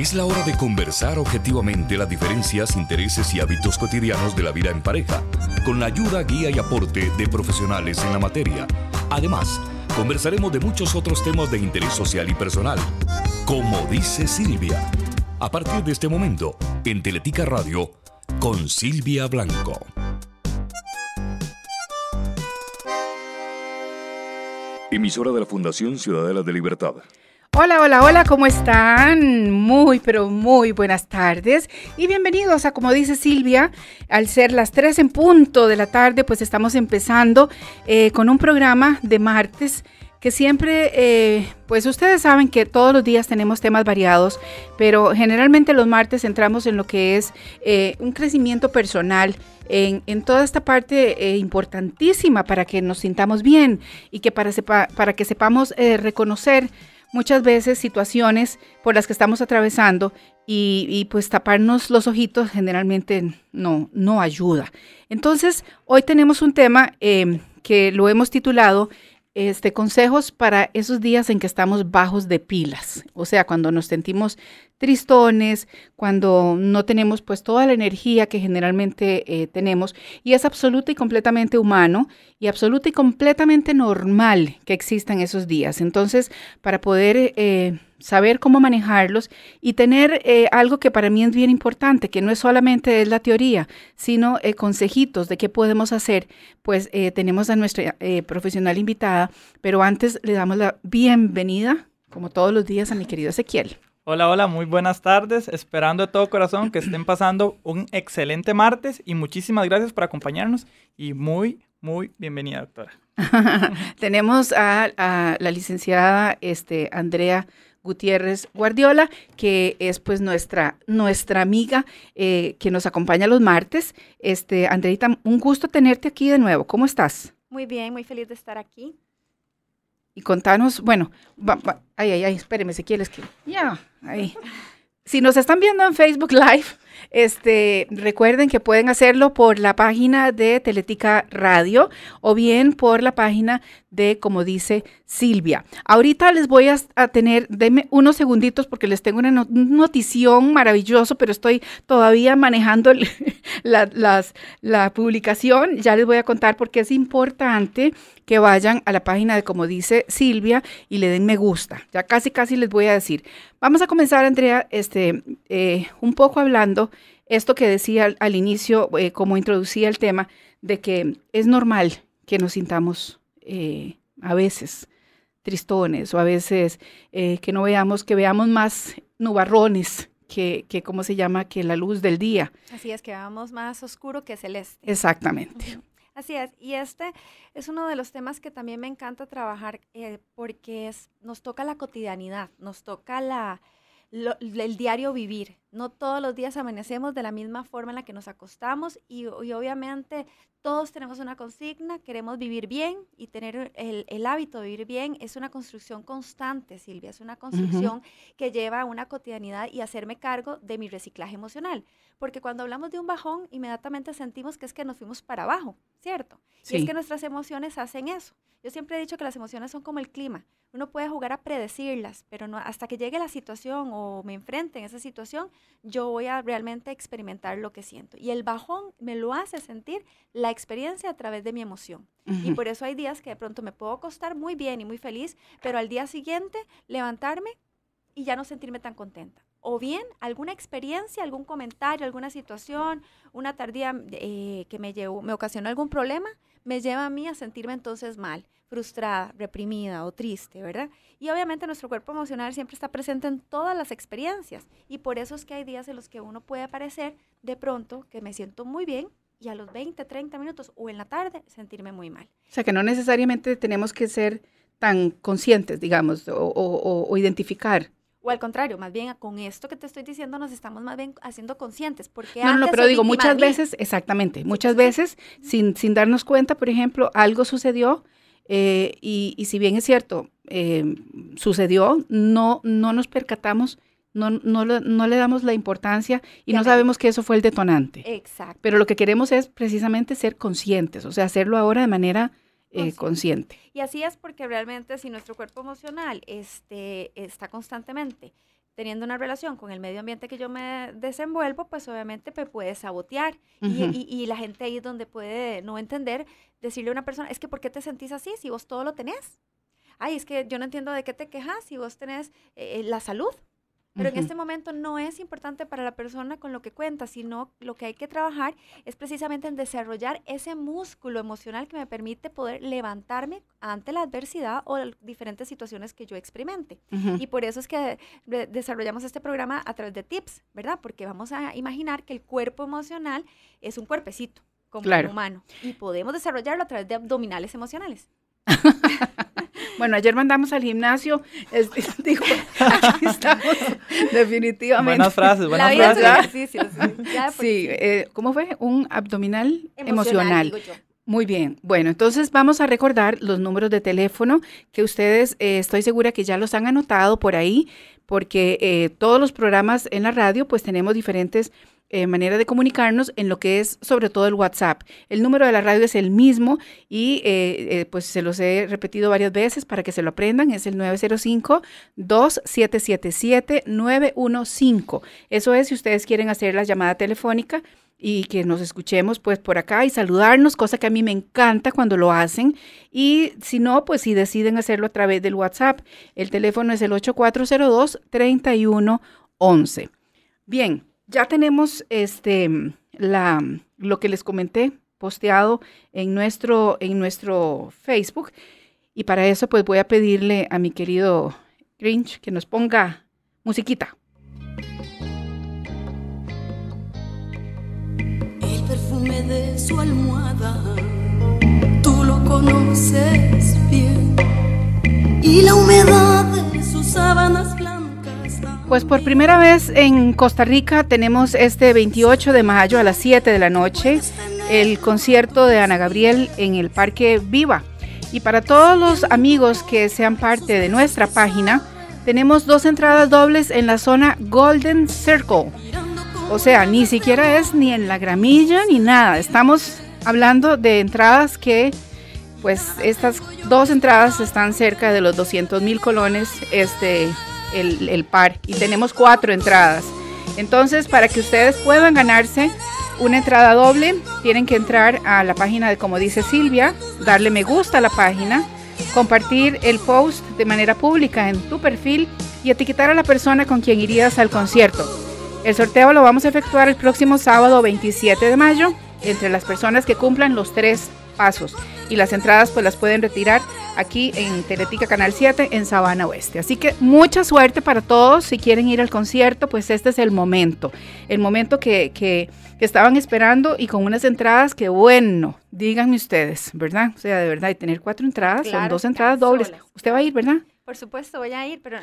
Es la hora de conversar objetivamente las diferencias, intereses y hábitos cotidianos de la vida en pareja, con la ayuda, guía y aporte de profesionales en la materia. Además, conversaremos de muchos otros temas de interés social y personal. Como dice Silvia, a partir de este momento, en Teletica Radio, con Silvia Blanco. Emisora de la Fundación Ciudadela de Libertad. Hola, hola, hola, ¿cómo están? Muy, pero muy buenas tardes y bienvenidos a, como dice Silvia, al ser las 3 en punto de la tarde, pues estamos empezando eh, con un programa de martes que siempre, eh, pues ustedes saben que todos los días tenemos temas variados, pero generalmente los martes entramos en lo que es eh, un crecimiento personal. En, toda esta parte importantísima para que nos sintamos bien y que para, para que sepamos reconocer muchas veces situaciones por las que estamos atravesando y, pues taparnos los ojitos generalmente no, no ayuda. Entonces, hoy tenemos un tema eh, que lo hemos titulado este, consejos para esos días en que estamos bajos de pilas, o sea, cuando nos sentimos tristones, cuando no tenemos pues toda la energía que generalmente eh, tenemos y es absoluta y completamente humano y absoluta y completamente normal que existan esos días. Entonces, para poder eh, saber cómo manejarlos y tener eh, algo que para mí es bien importante, que no es solamente es la teoría, sino eh, consejitos de qué podemos hacer. Pues eh, tenemos a nuestra profesional invitada, pero antes le damos la bienvenida, como todos los días, a mi querido Ezequiel. Hola, hola, muy buenas tardes. Esperando de todo corazón que estén pasando un excelente martes y muchísimas gracias por acompañarnos y muy, muy bienvenida, doctora. Tenemos a, a, la licenciada este, Andrea Gutiérrez Guardiola, que es pues nuestra, nuestra amiga eh, que nos acompaña los martes. Este, Andreita, un gusto tenerte aquí de nuevo. ¿Cómo estás? Muy bien, muy feliz de estar aquí. Y contanos, bueno, va, ay, ay, ay, espéreme, si quieres que ya, ahí. Si nos están viendo en Facebook Live, este, recuerden que pueden hacerlo por la página de Teletica Radio o bien por la página de, como dice Silvia. Ahorita les voy a, tener, denme unos segunditos porque les tengo una notición maravillosa, pero estoy todavía manejando la, publicación. Ya les voy a contar porque es importante que vayan a la página de como dice Silvia y le den me gusta. Ya casi, casi les voy a decir. Vamos a comenzar, Andrea, este, eh, un poco hablando esto que decía al, inicio, eh, como introducía el tema, de que es normal que nos sintamos eh, a veces tristones o a veces que no veamos, que veamos más nubarrones que, que, ¿cómo se llama? Que la luz del día. Así es, que vamos más oscuro que celeste. Exactamente. Así es, y este es uno de los temas que también me encanta trabajar eh, porque es, nos toca la cotidianidad, nos toca la, el diario vivir, no todos los días amanecemos de la misma forma en la que nos acostamos y, obviamente todos tenemos una consigna, queremos vivir bien y tener el, hábito de vivir bien es una construcción constante, Silvia, es una construcción que lleva a una cotidianidad y hacerme cargo de mi reciclaje emocional. Porque cuando hablamos de un bajón, inmediatamente sentimos que es que nos fuimos para abajo, ¿cierto? Y es que nuestras emociones hacen eso. Yo siempre he dicho que las emociones son como el clima. Uno puede jugar a predecirlas, pero no, hasta que llegue la situación o me enfrente en esa situación, yo voy a realmente experimentar lo que siento. Y el bajón me lo hace sentir la experiencia a través de mi emoción. Y por eso hay días que de pronto me puedo acostar muy bien y muy feliz, pero al día siguiente levantarme y ya no sentirme tan contenta. O bien alguna experiencia, algún comentario, alguna situación, una tardía eh, que me, llevó, me ocasionó algún problema, me lleva a mí a sentirme entonces mal frustrada, reprimida o triste, ¿verdad? Y obviamente nuestro cuerpo emocional siempre está presente en todas las experiencias y por eso es que hay días en los que uno puede aparecer de pronto que me siento muy bien y a los 20, 30 minutos o en la tarde sentirme muy mal. O sea que no necesariamente tenemos que ser tan conscientes, digamos, o, identificar. O al contrario, más bien con esto que te estoy diciendo nos estamos más bien haciendo conscientes. Porque no, no, pero digo, muchas veces, exactamente, muchas veces, sin, sin darnos cuenta, por ejemplo, algo sucedió eh, y, si bien es cierto, eh, sucedió, no, no nos percatamos. No, no, no, le damos la importancia y no sabemos que eso fue el detonante. Exacto. Pero lo que queremos es precisamente ser conscientes, o sea, hacerlo ahora de manera eh, consciente. Y así es porque realmente si nuestro cuerpo emocional este, está constantemente teniendo una relación con el medio ambiente que yo me desenvuelvo, pues obviamente me puede sabotear. y, la gente ahí es donde puede no entender, decirle a una persona, es que ¿por qué te sentís así si vos todo lo tenés? Ay, es que yo no entiendo de qué te quejas si vos tenés eh, eh, la salud, pero en este momento no es importante para la persona con lo que cuenta, sino lo que hay que trabajar es precisamente en desarrollar ese músculo emocional que me permite poder levantarme ante la adversidad o diferentes situaciones que yo experimente. Y por eso es que desarrollamos este programa a través de tips, ¿verdad? Porque vamos a imaginar que el cuerpo emocional es un cuerpecito como humano y podemos desarrollarlo a través de abdominales emocionales. Bueno, ayer mandamos al gimnasio, es, aquí estamos, definitivamente. Buenas frases, buenas frases. Sí, sí. Eh, ¿cómo fue? Un abdominal emocional. Muy bien, bueno, entonces vamos a recordar los números de teléfono que ustedes eh, estoy segura que ya los han anotado por ahí, porque eh, todos los programas en la radio pues tenemos diferentes eh, manera de comunicarnos en lo que es sobre todo el WhatsApp. El número de la radio es el mismo y eh, eh, pues se los he repetido varias veces para que se lo aprendan. Es el 905-2777-915. Eso es si ustedes quieren hacer la llamada telefónica y que nos escuchemos pues por acá y saludarnos, cosa que a mí me encanta cuando lo hacen. Y si no, pues si deciden hacerlo a través del WhatsApp, el teléfono es el 8402-3111. Bien. Ya tenemos este, la, lo que les comenté posteado en nuestro, en nuestro Facebook. Y para eso pues voy a pedirle a mi querido Grinch que nos ponga musiquita. El perfume de su almohada, tú lo conoces bien. Y la humedad de sus sábanas blancas pues por primera vez en Costa Rica tenemos este 28 de mayo a las 7 de la noche el concierto de Ana Gabriel en el Parque Viva. Y para todos los amigos que sean parte de nuestra página, tenemos dos entradas dobles en la zona Golden Circle. O sea, ni siquiera es ni en la gramilla ni nada. Estamos hablando de entradas que, pues estas dos entradas están cerca de los 200 mil colones este, el, par y tenemos cuatro entradas. Entonces, para que ustedes puedan ganarse una entrada doble, tienen que entrar a la página de como dice Silvia, darle me gusta a la página, compartir el post de manera pública en tu perfil y etiquetar a la persona con quien irías al concierto. El sorteo lo vamos a efectuar el próximo sábado 27 de mayo entre las personas que cumplan los tres pasos y las entradas pues las pueden retirar aquí en Teletica Canal 7 en Sabana Oeste. Así que mucha suerte para todos. Si quieren ir al concierto, pues este es el momento. El momento que, que, estaban esperando y con unas entradas que, bueno, díganme ustedes, ¿verdad? O sea, de verdad, y tener cuatro entradas, son dos entradas dobles. Usted va a ir, ¿verdad? Por supuesto, voy a ir, pero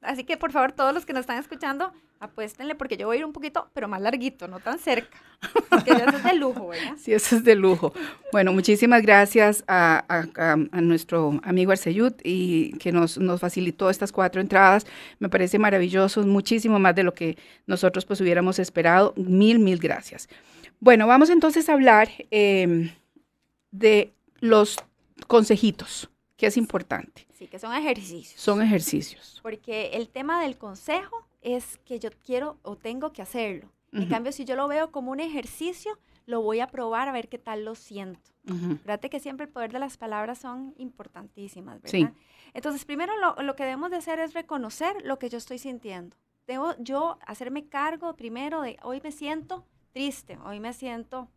así que por favor, todos los que nos están escuchando, apuéstenle porque yo voy a ir un poquito, pero más larguito, no tan cerca. Porque eso es de lujo, ¿verdad? Sí, eso es de lujo. Bueno, muchísimas gracias a, nuestro amigo Arceyud y que nos, nos, facilitó estas cuatro entradas. Me parece maravilloso, muchísimo más de lo que nosotros pues hubiéramos esperado. Mil, mil gracias. Bueno, vamos entonces a hablar eh, de los consejitos, que es importante. Sí, que son ejercicios. Son ejercicios. Porque el tema del consejo es que yo quiero o tengo que hacerlo. En cambio, si yo lo veo como un ejercicio, lo voy a probar a ver qué tal lo siento. Fíjate que siempre el poder de las palabras son importantísimas, ¿verdad? Sí. Entonces, primero lo, lo, que debemos de hacer es reconocer lo que yo estoy sintiendo. Debo yo hacerme cargo primero de hoy me siento triste, hoy me siento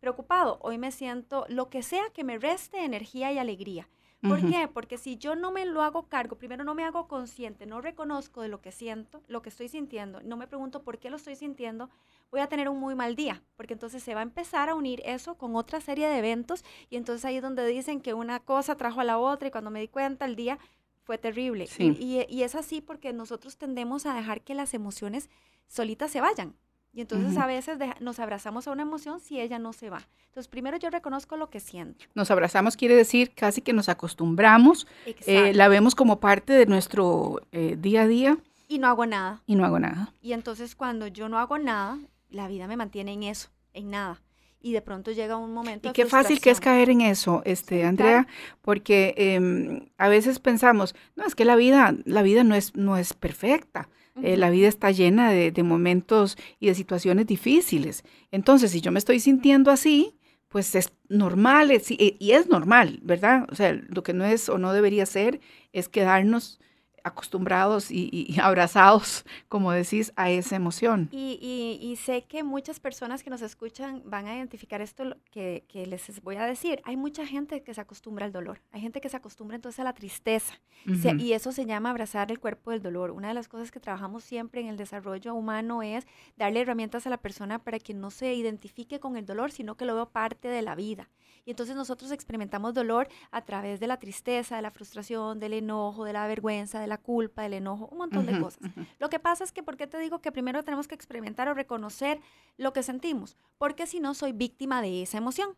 preocupado, hoy me siento lo que sea que me reste energía y alegría. ¿Por qué? Porque si yo no me lo hago cargo, primero no me hago consciente, no reconozco de lo que siento, lo que estoy sintiendo, no me pregunto por qué lo estoy sintiendo, voy a tener un muy mal día, porque entonces se va a empezar a unir eso con otra serie de eventos y entonces ahí es donde dicen que una cosa trajo a la otra y cuando me di cuenta el día fue terrible. y es así porque nosotros tendemos a dejar que las emociones solitas se vayan. Y entonces a veces nos abrazamos a una emoción si ella no se va. Entonces primero yo reconozco lo que siento. Nos abrazamos quiere decir casi que nos acostumbramos, eh, la vemos como parte de nuestro eh, día a día. Y no hago nada. Y no hago nada. Y entonces cuando yo no hago nada, la vida me mantiene en eso, en nada. Y de pronto llega un momento. Y qué fácil que es caer en eso, este, Andrea, porque em, a veces pensamos, no, es que la vida, la vida no es, no es perfecta. Eh, la vida está llena de, momentos y de situaciones difíciles. Entonces, si yo me estoy sintiendo así, pues es normal, eh, eh, y es normal, ¿verdad? O sea, lo que no es o no debería ser es quedarnos acostumbrados y, abrazados, como decís, a esa emoción. Y, sé que muchas personas que nos escuchan van a identificar esto que, les voy a decir. Hay mucha gente que se acostumbra al dolor, hay gente que se acostumbra entonces a la tristeza y eso se llama abrazar el cuerpo del dolor. Una de las cosas que trabajamos siempre en el desarrollo humano es darle herramientas a la persona para que no se identifique con el dolor, sino que lo vea parte de la vida. Y entonces nosotros experimentamos dolor a través de la tristeza, de la frustración, del enojo, de la vergüenza, de la culpa, el enojo, un montón de cosas. Lo que pasa es que, ¿por qué te digo que primero tenemos que experimentar o reconocer lo que sentimos? Porque si no, soy víctima de esa emoción.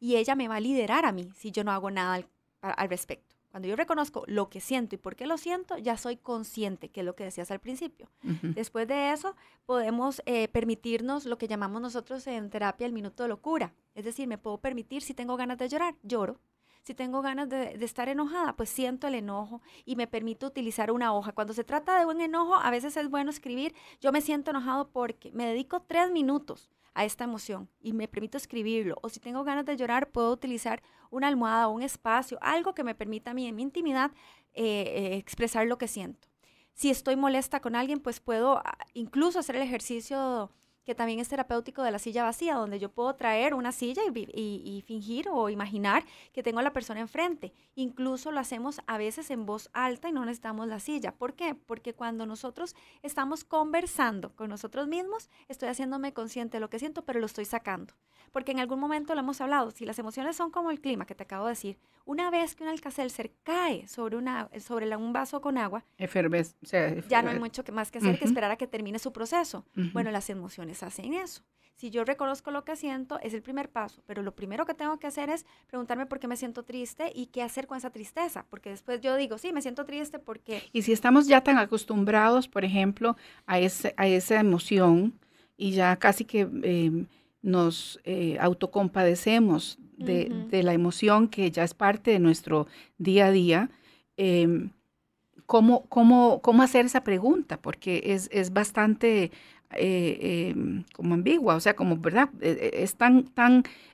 Y ella me va a liderar a mí si yo no hago nada al, respecto. Cuando yo reconozco lo que siento y por qué lo siento, ya soy consciente, que es lo que decías al principio. Después de eso, podemos eh, permitirnos lo que llamamos nosotros en terapia el minuto de locura. Es decir, me puedo permitir si tengo ganas de llorar, lloro. Si tengo ganas de, estar enojada, pues siento el enojo y me permito utilizar una hoja. Cuando se trata de un enojo, a veces es bueno escribir. Yo me siento enojado porque me dedico tres minutos a esta emoción y me permito escribirlo. O si tengo ganas de llorar, puedo utilizar una almohada o un espacio, algo que me permita a mí en mi intimidad eh, eh, expresar lo que siento. Si estoy molesta con alguien, pues puedo ah, incluso hacer el ejercicio que también es terapéutico de la silla vacía, donde yo puedo traer una silla y, y, fingir o imaginar que tengo a la persona enfrente. Incluso lo hacemos a veces en voz alta y no necesitamos la silla. ¿Por qué? Porque cuando nosotros estamos conversando con nosotros mismos, estoy haciéndome consciente de lo que siento, pero lo estoy sacando. Porque en algún momento lo hemos hablado, si las emociones son como el clima que te acabo de decir, una vez que un alcacelser cae sobre, una, sobre la, un vaso con agua, ya no hay mucho más que hacer que esperar a que termine su proceso. Bueno, las emociones hacen eso. Si yo reconozco lo que siento, es el primer paso, pero lo primero que tengo que hacer es preguntarme por qué me siento triste y qué hacer con esa tristeza, porque después yo digo, sí, me siento triste porque... Y si estamos ya tan acostumbrados, por ejemplo, a, a esa emoción y ya casi que em, nos eh, autocompadecemos de, la emoción que ya es parte de nuestro día a día, em, ¿Cómo, cómo, hacer esa pregunta, porque es, es bastante eh, em, como ambigua, o sea, como, ¿verdad? Eh, eh, es tan,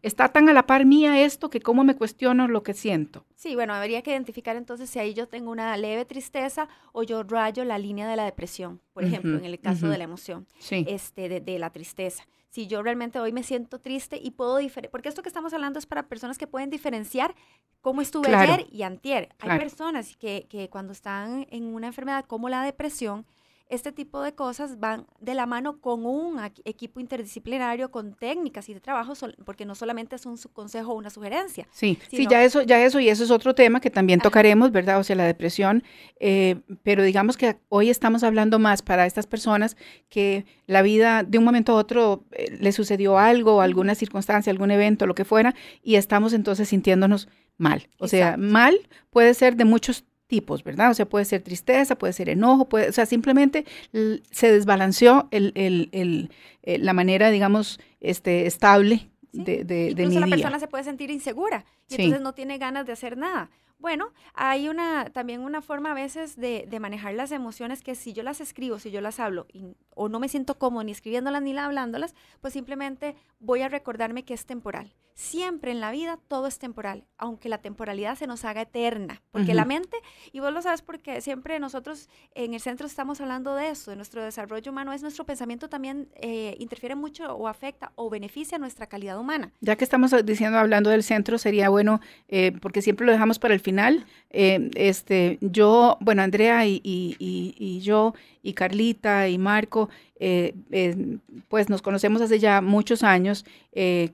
está tan a la par mía esto que cómo me cuestiono lo que siento. Sí, bueno, habría que identificar entonces si ahí yo tengo una leve tristeza o yo rayo la línea de la depresión, por ejemplo, en el caso de la emoción, este, de, la tristeza si yo realmente hoy me siento triste y puedo diferenciar, porque esto que estamos hablando es para personas que pueden diferenciar cómo estuve ayer y antier. Hay personas que, cuando están en una enfermedad como la depresión, este tipo de cosas van de la mano con un equipo interdisciplinario, con técnicas y de trabajo, porque no solamente es un consejo o una sugerencia. Sí, sí, ya eso, ya eso, y eso es otro tema que también tocaremos, ¿verdad? O sea, la depresión, eh, pero digamos que hoy estamos hablando más para estas personas que la vida de un momento a otro eh, le sucedió algo, alguna circunstancia, algún evento, lo que fuera, y estamos entonces sintiéndonos mal. O sea, mal puede ser de muchos tipos, ¿verdad? O sea, puede ser tristeza, puede ser enojo, puede, o sea, simplemente se desbalanceó el, el, el, eh, la manera, digamos, este, estable de, de, mi Incluso la persona se puede sentir insegura y entonces no tiene ganas de hacer nada. Bueno, hay una, también una forma a veces de, manejar las emociones que si yo las escribo, si yo las hablo o no me siento cómodo ni escribiéndolas ni hablándolas, pues simplemente voy a recordarme que es temporal. Siempre en la vida todo es temporal, aunque la temporalidad se nos haga eterna, porque la mente, y vos lo sabes porque siempre nosotros en el centro estamos hablando de eso, de nuestro desarrollo humano, es nuestro pensamiento también eh, interfiere mucho o afecta o beneficia nuestra calidad humana. Ya que estamos eh, diciendo, hablando del centro, sería bueno, eh, porque siempre lo dejamos para el final. Eh, este, yo, bueno, Andrea y, yo, y Carlita y Marco, eh, eh, pues nos conocemos hace ya muchos años.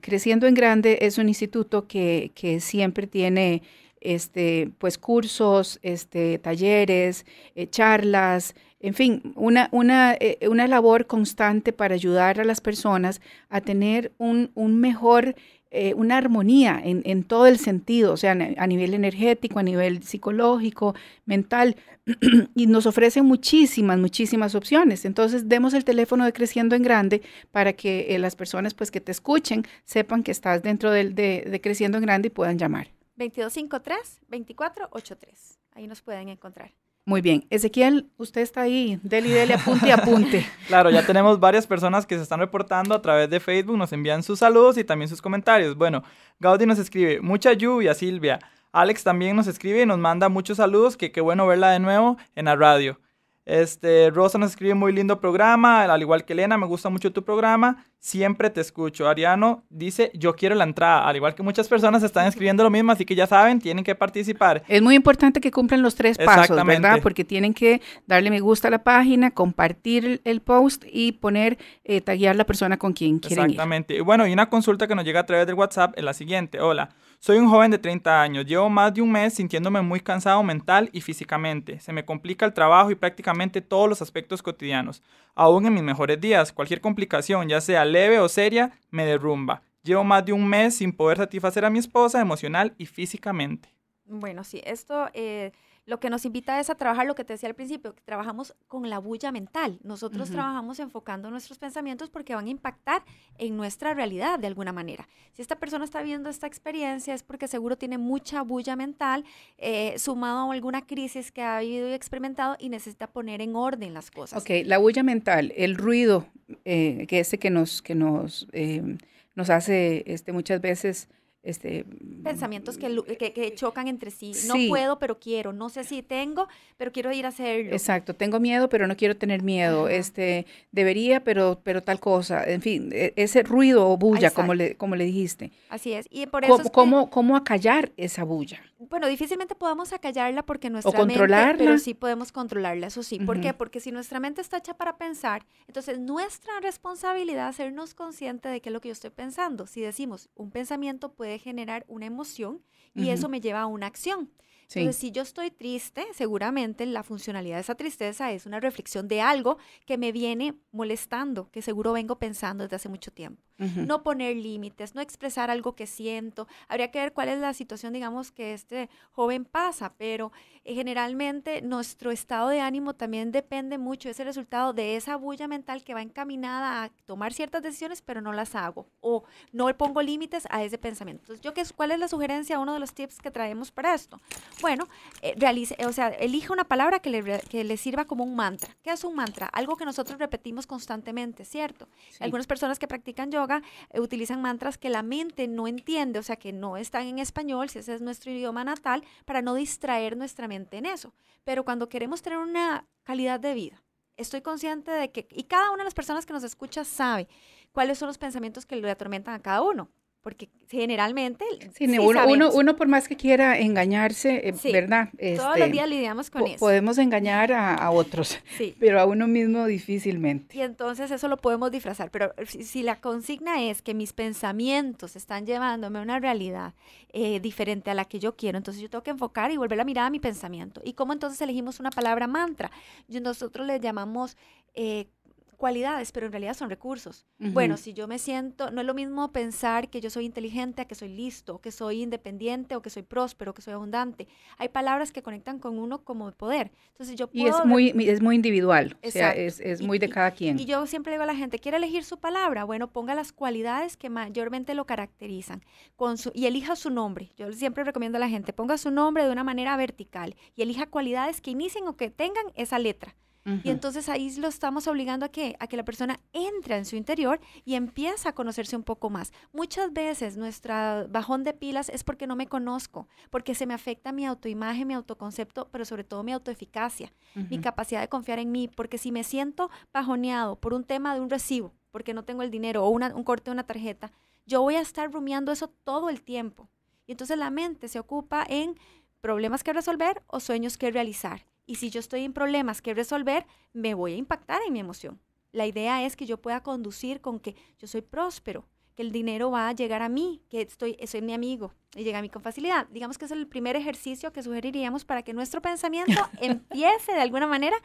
Creciendo en Grande es un instituto que, siempre tiene este, pues cursos, este, talleres, charlas, en fin, una, una, una labor constante para ayudar a las personas a tener un, un mejor eh, una armonía en, todo el sentido, o sea, a nivel energético, a nivel psicológico, mental, y nos ofrece muchísimas, muchísimas opciones. Entonces, demos el teléfono de Creciendo en Grande para que eh, las personas pues, que te escuchen sepan que estás dentro de, de Creciendo en Grande y puedan llamar. 2253-2483. Ahí nos pueden encontrar. Muy bien. Ezequiel, usted está ahí, deli, deli, apunte y apunte. claro, ya tenemos varias personas que se están reportando a través de Facebook, nos envían sus saludos y también sus comentarios. Bueno, Gaudi nos escribe, mucha lluvia, Silvia. Alex también nos escribe y nos manda muchos saludos, que qué bueno verla de nuevo en la radio. Este, Rosa nos escribe, muy lindo programa, al igual que Elena, me gusta mucho tu programa. Siempre te escucho. Ariano dice, yo quiero la entrada. Al igual que muchas personas están escribiendo lo mismo, así que ya saben, tienen que participar. Es muy importante que cumplan los tres pasos, ¿verdad? Porque tienen que darle me gusta a la página, compartir el post y poner, eh, taguear la persona con quien quieren Exactamente. Ir. Y bueno, y una consulta que nos llega a través del WhatsApp es la siguiente. Hola, soy un joven de 30 años. Llevo más de un mes sintiéndome muy cansado mental y físicamente. Se me complica el trabajo y prácticamente todos los aspectos cotidianos aún en mis mejores días. Cualquier complicación, ya sea leve o seria, me derrumba. Llevo más de un mes sin poder satisfacer a mi esposa emocional y físicamente. Bueno, sí, esto eh, lo que nos invita es a trabajar lo que te decía al principio, que trabajamos con la bulla mental. Nosotros trabajamos enfocando nuestros pensamientos porque van a impactar en nuestra realidad de alguna manera. Si esta persona está viendo esta experiencia es porque seguro tiene mucha bulla mental eh, sumado a alguna crisis que ha vivido y experimentado y necesita poner en orden las cosas. Ok, la bulla mental, el ruido, eh, que ese que nos, que nos, eh, nos hace este, muchas veces este, Pensamientos eh, que, chocan entre sí. No puedo, pero quiero. No sé si tengo, pero quiero ir a hacerlo. Exacto. Tengo miedo, pero no quiero tener miedo. Este, debería, pero, pero tal cosa. En fin, e, ese ruido o bulla, como le, como le dijiste. Así es. Y por eso. ¿Cómo, cómo, acallar esa bulla? Bueno, difícilmente podamos acallarla porque nuestra o controlarla. pero sí podemos controlarla, eso sí. ¿Por qué? Porque si nuestra mente está hecha para pensar, entonces nuestra responsabilidad es hacernos consciente de qué es lo que yo estoy pensando. Si decimos, un pensamiento puede generar una emoción y eso me lleva a una acción. Pero si yo estoy triste, seguramente la funcionalidad de esa tristeza es una reflexión de algo que me viene molestando, que seguro vengo pensando desde hace mucho tiempo. No poner límites, no expresar algo que siento. Habría que ver cuál es la situación, digamos, que este joven pasa, pero eh, generalmente nuestro estado de ánimo también depende mucho, de ese resultado de esa bulla mental que va encaminada a tomar ciertas decisiones, pero no las hago, o no le pongo límites a ese pensamiento. Entonces, ¿cuál es la sugerencia, uno de los tips que traemos para esto? Bueno, eh, realice, o sea, elija una palabra que le, sirva como un mantra. ¿Qué es un mantra? Algo que nosotros repetimos constantemente, ¿cierto? Algunas personas que practican yoga eh, utilizan mantras que la mente no entiende, o sea, que no están en español, si ese es nuestro idioma natal, para no distraer nuestra mente en eso. Pero cuando queremos tener una calidad de vida, estoy consciente de que, y cada una de las personas que nos escucha sabe cuáles son los pensamientos que le atormentan a cada uno porque generalmente... uno, uno, por más que quiera engañarse, eh, ¿verdad? todos este, los días lidiamos con eso. Podemos engañar a, otros, pero a uno mismo difícilmente. Y entonces eso lo podemos disfrazar, pero si, la consigna es que mis pensamientos están llevándome a una realidad eh, diferente a la que yo quiero, entonces yo tengo que enfocar y volver la mirada a mi pensamiento. ¿Y cómo entonces elegimos una palabra mantra? nosotros le llamamos... Eh, cualidades, pero en realidad son recursos. Bueno, si yo me siento, no es lo mismo pensar que yo soy inteligente que soy listo, que soy independiente o que soy próspero, que soy abundante. Hay palabras que conectan con uno como poder. Entonces yo Y es muy, es muy individual, o sea, es, es muy de cada quien. Y, yo siempre digo a la gente, ¿quiere elegir su palabra? Bueno, ponga las cualidades que mayormente lo caracterizan con su, y elija su nombre. Yo siempre recomiendo a la gente, ponga su nombre de una manera vertical y elija cualidades que inicien o que tengan esa letra. Y entonces ahí lo estamos obligando a que, a que la persona entre en su interior y empieza a conocerse un poco más. Muchas veces nuestra bajón de pilas es porque no me conozco, porque se me afecta mi autoimagen, mi autoconcepto, pero sobre todo mi autoeficacia, mi capacidad de confiar en mí, porque si me siento bajoneado por un tema de un recibo, porque no tengo el dinero o un corte de una tarjeta, yo voy a estar rumiando eso todo el tiempo. Y entonces la mente se ocupa en problemas que resolver o sueños que realizar. Y si yo estoy en problemas que resolver, me voy a impactar en mi emoción. La idea es que yo pueda conducir con que yo soy próspero, que el dinero va a llegar a mí, que estoy, soy mi amigo y llega a mí con facilidad. Digamos que es el primer ejercicio que sugeriríamos para que nuestro pensamiento empiece de alguna manera.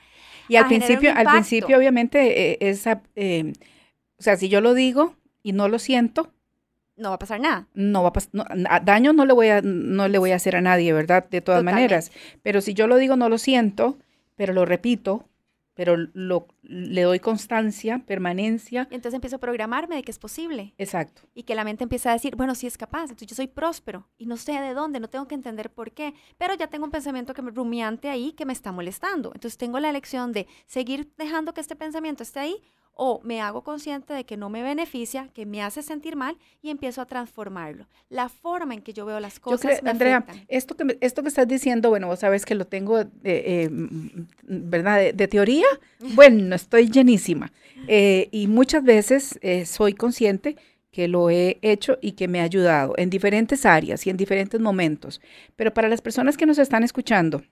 Y al principio, al principio obviamente eh, eh, esa, eh, o sea, si yo lo digo y no lo siento, no va a pasar nada. No va a daño no le, voy a, no le voy a hacer a nadie, ¿verdad? De todas maneras. Pero si yo lo digo, no lo siento, pero lo repito, pero lo, le doy constancia, permanencia. entonces empiezo a programarme de que es posible. Exacto. Y que la mente empieza a decir, bueno, sí es capaz, entonces yo soy próspero y no sé de dónde, no tengo que entender por qué, pero ya tengo un pensamiento que rumiante ahí que me está molestando. Entonces tengo la elección de seguir dejando que este pensamiento esté ahí o me hago consciente de que no me beneficia, que me hace sentir mal y empiezo a transformarlo. La forma en que yo veo las cosas. Andrea, esto que, esto que estás diciendo, bueno, vos sabes que lo tengo, eh, mm, ¿verdad? De, teoría, bueno, estoy llenísima. Eh, y muchas veces eh, soy consciente que lo he hecho y que me ha ayudado en diferentes áreas y en diferentes momentos. Pero para las personas que nos están escuchando,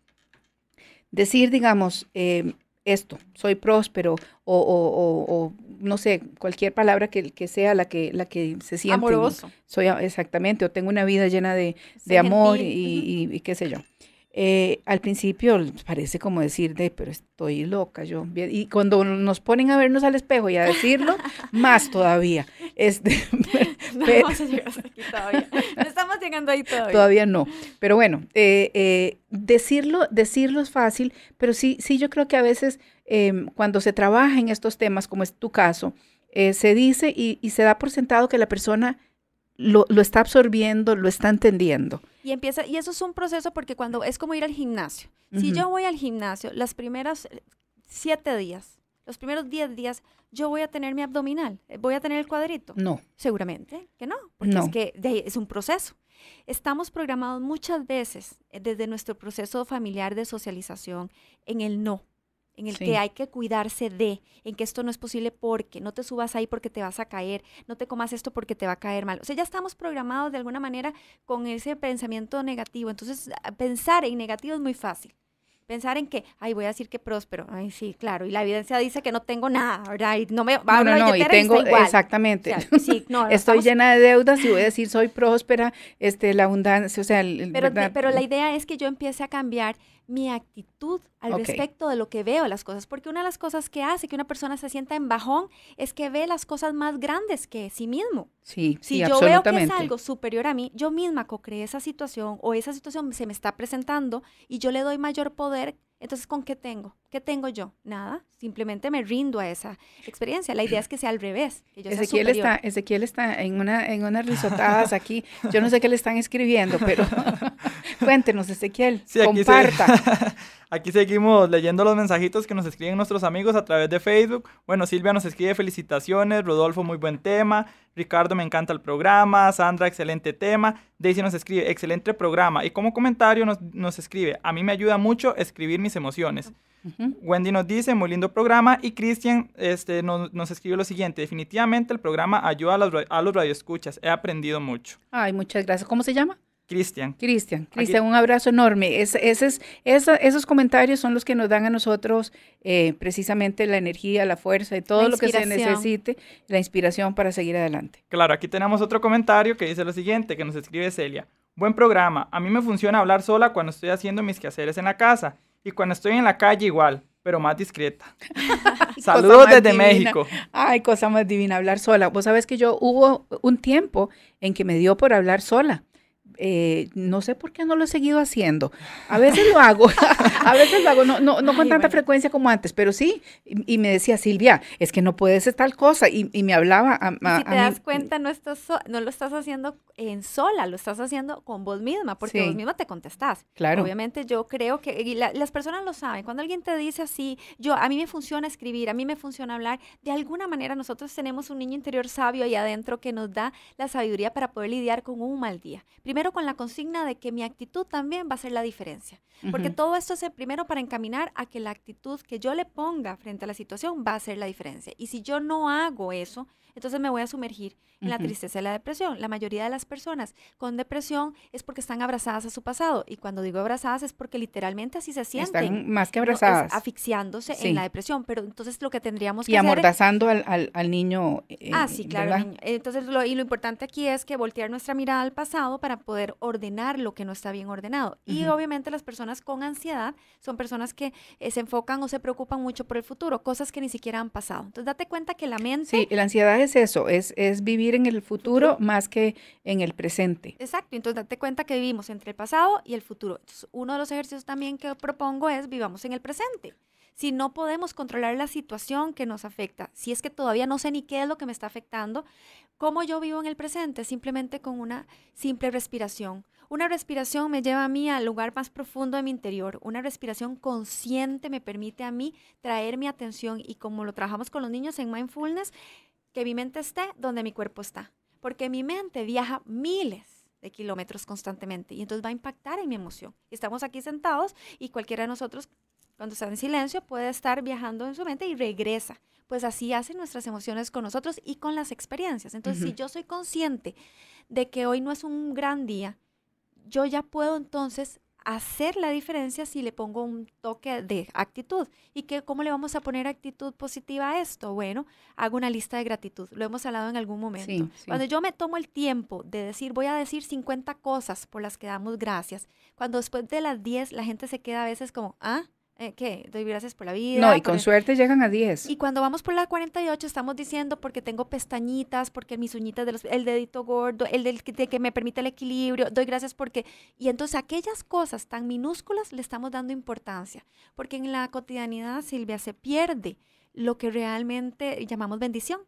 decir, digamos, em, esto, soy próspero o, no sé, cualquier palabra que, sea la que, la que se siente. Amoroso. Soy, exactamente, o tengo una vida llena de, amor y, qué sé yo. Eh, al principio parece como decir, de, pero estoy loca yo. Y cuando nos ponen a vernos al espejo y a decirlo, más todavía. Este, no vamos a llegar aquí todavía. No estamos llegando ahí todavía. Todavía no. Pero bueno, eh, eh, decirlo, decirlo es fácil, pero sí, sí yo creo que a veces em, cuando se trabaja en estos temas, como es tu caso, se dice y se da por sentado que la persona lo, está absorbiendo, lo está entendiendo. Y empieza, y eso es un proceso porque cuando es como ir al gimnasio. Si yo voy al gimnasio, las primeras eh, siete días, los primeros diez días, yo voy a tener mi abdominal, eh, voy a tener el cuadrito. No. Seguramente que no, porque que es un proceso. Estamos programados muchas veces eh, desde nuestro proceso familiar de socialización en el no en el que hay que cuidarse de, en que esto no es posible porque no te subas ahí porque te vas a caer, no te comas esto porque te va a caer mal. O sea, ya estamos programados de alguna manera con ese pensamiento negativo. Entonces, pensar en negativo es muy fácil. Pensar en que, ay, voy a decir que próspero. Ay, sí, claro. Y la evidencia dice que no tengo nada, ¿verdad? Y no me va no, a no, no, y tengo, exactamente. sí, no, Estoy llena de deudas y voy a decir soy próspera, este, la abundancia, o sea, el, pero, pero la idea es que yo empiece a cambiar mi actitud al respecto de lo que veo las cosas, porque una de las cosas que hace que una persona se sienta en bajón es que ve las cosas más grandes que sí mismo. Sí, si yo veo que es algo superior a mí, yo misma co esa situación o esa situación se me está presentando y yo le doy mayor poder, entonces ¿con qué tengo? ¿Qué tengo yo? Nada. Simplemente me rindo a esa experiencia. La idea es que sea al revés. Ezequiel, está, Ezequiel está en, una, en unas risotadas aquí. Yo no sé qué le están escribiendo, pero cuéntenos, Ezequiel. Sí, aquí comparta. aquí seguimos leyendo los mensajitos que nos escriben nuestros amigos a través de Facebook. Bueno, Silvia nos escribe felicitaciones. Rodolfo, muy buen tema. Ricardo, me encanta el programa. Sandra, excelente tema. Daisy nos escribe, excelente programa. Y como comentario nos, escribe, a mí me ayuda mucho escribir mis emociones. Wendy nos dice, muy lindo programa. Y Cristian este, nos, nos, escribe lo siguiente, definitivamente el programa ayuda a los, a los radioescuchas. He aprendido mucho. Ay, muchas gracias. ¿Cómo se llama? Cristian. Cristian, Cristian, un abrazo enorme. es, esos comentarios son los que nos dan a nosotros eh, precisamente la energía, la fuerza y todo lo que se necesite, la inspiración para seguir adelante. Claro, aquí tenemos otro comentario que dice lo siguiente, que nos escribe Celia. Buen programa. A mí me funciona hablar sola cuando estoy haciendo mis quehaceres en la casa y cuando estoy en la calle igual, pero más discreta. Saludos desde México. Ay, cosa más divina hablar sola. Vos sabés que yo hubo un tiempo en que me dio por hablar sola. Eh, no sé por qué no lo he seguido haciendo. A veces lo hago, a veces lo hago, no, no, con tanta frecuencia como antes, pero sí. Y, me decía, Silvia, es que no puedes hacer tal cosa. Y, me hablaba. A, a, si te das cuenta, no, estás no lo estás haciendo en sola, lo estás haciendo con vos misma, porque vos misma te contestás. Claro. Obviamente yo creo que, y las personas lo saben, cuando alguien te dice así, yo, a mí me funciona escribir, a mí me funciona hablar, de alguna manera nosotros tenemos un niño interior sabio ahí adentro que nos da la sabiduría para poder lidiar con un mal día. Primero con la consigna de que mi actitud también va a ser la diferencia. Porque todo esto es el primero para encaminar a que la actitud que yo le ponga frente a la situación va a ser la diferencia. Y si yo no hago eso, entonces me voy a sumergir en la tristeza y la depresión. La mayoría de las personas con depresión es porque están abrazadas a su pasado. Y cuando digo abrazadas es porque literalmente así se sienten. Están más que abrazadas. afixiándose asfixiándose en la depresión. Pero entonces lo que tendríamos que y hacer... Y amordazando al, al, niño. Eh, ah, sí, claro. Entonces, lo, y lo importante aquí es que voltear nuestra mirada al pasado para poder ordenar lo que no está bien ordenado. Y obviamente las personas con ansiedad son personas que eh, se enfocan o se preocupan mucho por el futuro, cosas que ni siquiera han pasado. Entonces, date cuenta que la mente... Sí, la ansiedad es eso, es, es vivir en el futuro, más que en el presente. Exacto, entonces date cuenta que vivimos entre el pasado y el futuro. uno de los ejercicios también que propongo es vivamos en el presente. Si no podemos controlar la situación que nos afecta, si es que todavía no sé ni qué es lo que me está afectando, ¿cómo yo vivo en el presente? Simplemente con una simple respiración. Una respiración me lleva a mí al lugar más profundo de mi interior. Una respiración consciente me permite a mí traer mi atención y como lo trabajamos con los niños en mindfulness, que mi mente esté donde mi cuerpo está, porque mi mente viaja miles de kilómetros constantemente y entonces va a impactar en mi emoción. Estamos aquí sentados y cualquiera de nosotros cuando está en silencio puede estar viajando en su mente y regresa. Pues así hacen nuestras emociones con nosotros y con las experiencias. Entonces, si yo soy consciente de que hoy no es un gran día, yo ya puedo entonces hacer la diferencia si le pongo un toque de actitud. ¿Y que cómo le vamos a poner actitud positiva a esto? Bueno, hago una lista de gratitud. Lo hemos hablado en algún momento. Cuando yo me tomo el tiempo de decir, voy a decir 50 cosas por las que damos gracias, cuando después de las 10 la gente se queda a veces como, ah, eh, ¿qué? Doy gracias por la vida. No, y con suerte llegan a 10. Y cuando vamos por la 48 estamos diciendo porque tengo pestañitas, porque mis uñitas, de el dedito gordo, el del de que me permite el equilibrio, doy gracias porque... Y entonces aquellas cosas tan minúsculas le estamos dando importancia, porque en la cotidianidad, Silvia, se pierde lo que realmente llamamos bendición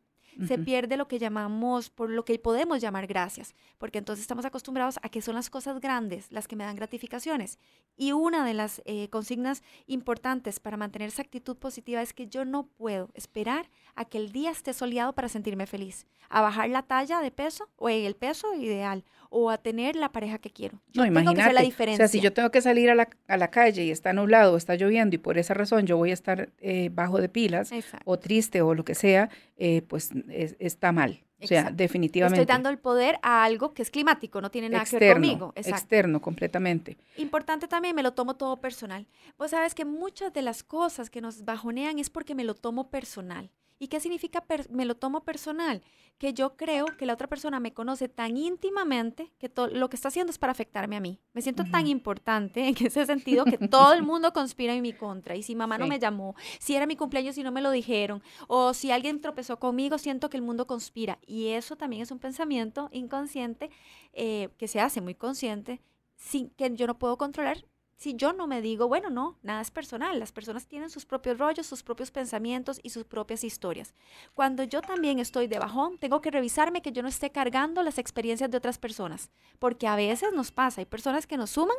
se pierde lo que llamamos, por lo que podemos llamar gracias, porque entonces estamos acostumbrados a que son las cosas grandes las que me dan gratificaciones. Y una de las eh, consignas importantes para mantener esa actitud positiva es que yo no puedo esperar a que el día esté soleado para sentirme feliz, a bajar la talla de peso o el peso ideal o a tener la pareja que quiero. no, imagínate. la diferencia. O sea, si yo tengo que salir a la, calle y está nublado, o está lloviendo y por esa razón yo voy a estar eh, bajo de pilas o triste o lo que sea, eh, pues está mal. O sea, definitivamente. Estoy dando el poder a algo que es climático, no tiene nada que ver conmigo. Externo, completamente. Importante también, me lo tomo todo personal. Vos sabes que muchas de las cosas que nos bajonean es porque me lo tomo personal. ¿Y qué significa me lo tomo personal? Que yo creo que la otra persona me conoce tan íntimamente que lo que está haciendo es para afectarme a mí. Me siento tan importante en ese sentido que todo el mundo conspira en mi contra. Y si mamá no me llamó, si era mi cumpleaños y no me lo dijeron, o si alguien tropezó conmigo, siento que el mundo conspira. Y eso también es un pensamiento inconsciente eh, que se hace muy consciente sin que yo no puedo controlar si yo no me digo, bueno, no, nada es personal, las personas tienen sus propios rollos, sus propios pensamientos y sus propias historias. Cuando yo también estoy de bajón, tengo que revisarme que yo no esté cargando las experiencias de otras personas, porque a veces nos pasa, hay personas que nos suman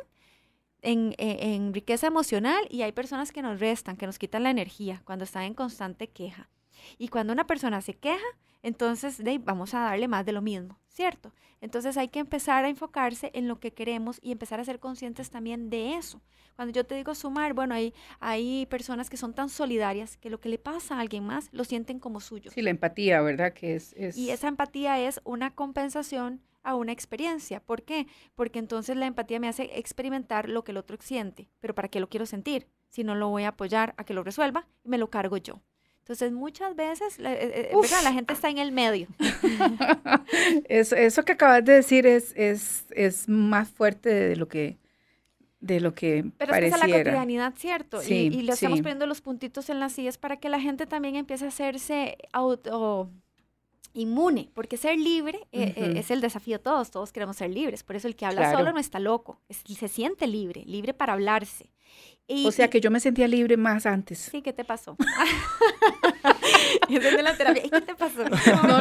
en, riqueza emocional y hay personas que nos restan, que nos quitan la energía cuando están en constante queja. Y cuando una persona se queja, entonces vamos a darle más de lo mismo, ¿cierto? Entonces hay que empezar a enfocarse en lo que queremos y empezar a ser conscientes también de eso. Cuando yo te digo sumar, bueno, hay, hay personas que son tan solidarias que lo que le pasa a alguien más lo sienten como suyo. Sí, la empatía, ¿verdad? Que es, es... Y esa empatía es una compensación a una experiencia. ¿Por qué? Porque entonces la empatía me hace experimentar lo que el otro siente. Pero ¿para qué lo quiero sentir? Si no lo voy a apoyar a que lo resuelva, me lo cargo yo. Entonces, muchas veces eh, eh, la gente está en el medio. eso, eso, que acabas de decir es, es, más fuerte de lo que de lo que Pero es que es la cotidianidad, ¿cierto? y, le estamos poniendo los puntitos en las sillas para que la gente también empiece a hacerse auto inmune, porque ser libre eh, es el desafío de todos, todos queremos ser libres, por eso el que habla solo no está loco, se siente libre, libre para hablarse o sea que yo me sentía libre más antes. Sí, ¿qué te pasó? yo la terapia, ¿qué te pasó? No,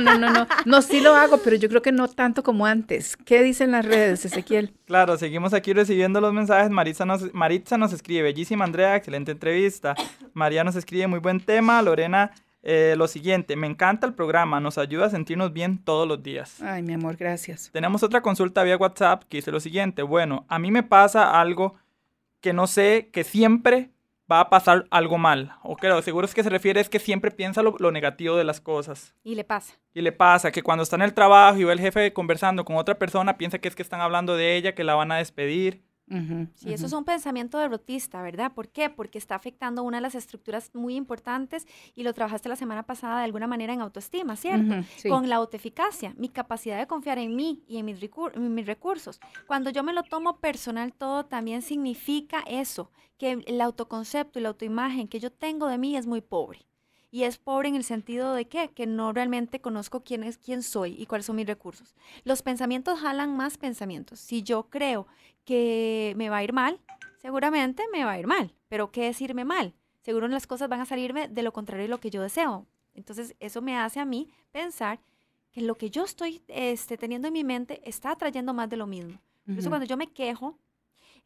no, no, no, no, sí lo hago, pero yo creo que no tanto como antes. ¿Qué dicen las redes, Ezequiel? Claro, seguimos aquí recibiendo los mensajes. Maritza nos, Maritza nos escribe, bellísima Andrea, excelente entrevista. María nos escribe, muy buen tema. Lorena eh, lo siguiente, me encanta el programa, nos ayuda a sentirnos bien todos los días. Ay, mi amor, gracias. Tenemos otra consulta vía WhatsApp que dice lo siguiente, bueno, a mí me pasa algo que no sé que siempre va a pasar algo mal. O que lo seguro es que se refiere es que siempre piensa lo, negativo de las cosas. Y le pasa. Y le pasa, que cuando está en el trabajo y ve el jefe conversando con otra persona, piensa que es que están hablando de ella, que la van a despedir, y eso es un pensamiento derrotista, ¿verdad? ¿Por qué? Porque está afectando una de las estructuras muy importantes y lo trabajaste la semana pasada de alguna manera en autoestima, ¿cierto? Con la autoeficacia, mi capacidad de confiar en mí y en mis recursos. Cuando yo me lo tomo personal todo, también significa eso, que el autoconcepto y la autoimagen que yo tengo de mí es muy pobre. Y es pobre en el sentido de que, que no realmente conozco quién es, quién soy y cuáles son mis recursos. Los pensamientos jalan más pensamientos. Si yo creo que me va a ir mal, seguramente me va a ir mal. Pero ¿qué es irme mal? Seguro las cosas van a salirme de lo contrario de lo que yo deseo. Entonces eso me hace a mí pensar que lo que yo estoy este, teniendo en mi mente está atrayendo más de lo mismo. Por eso cuando yo me quejo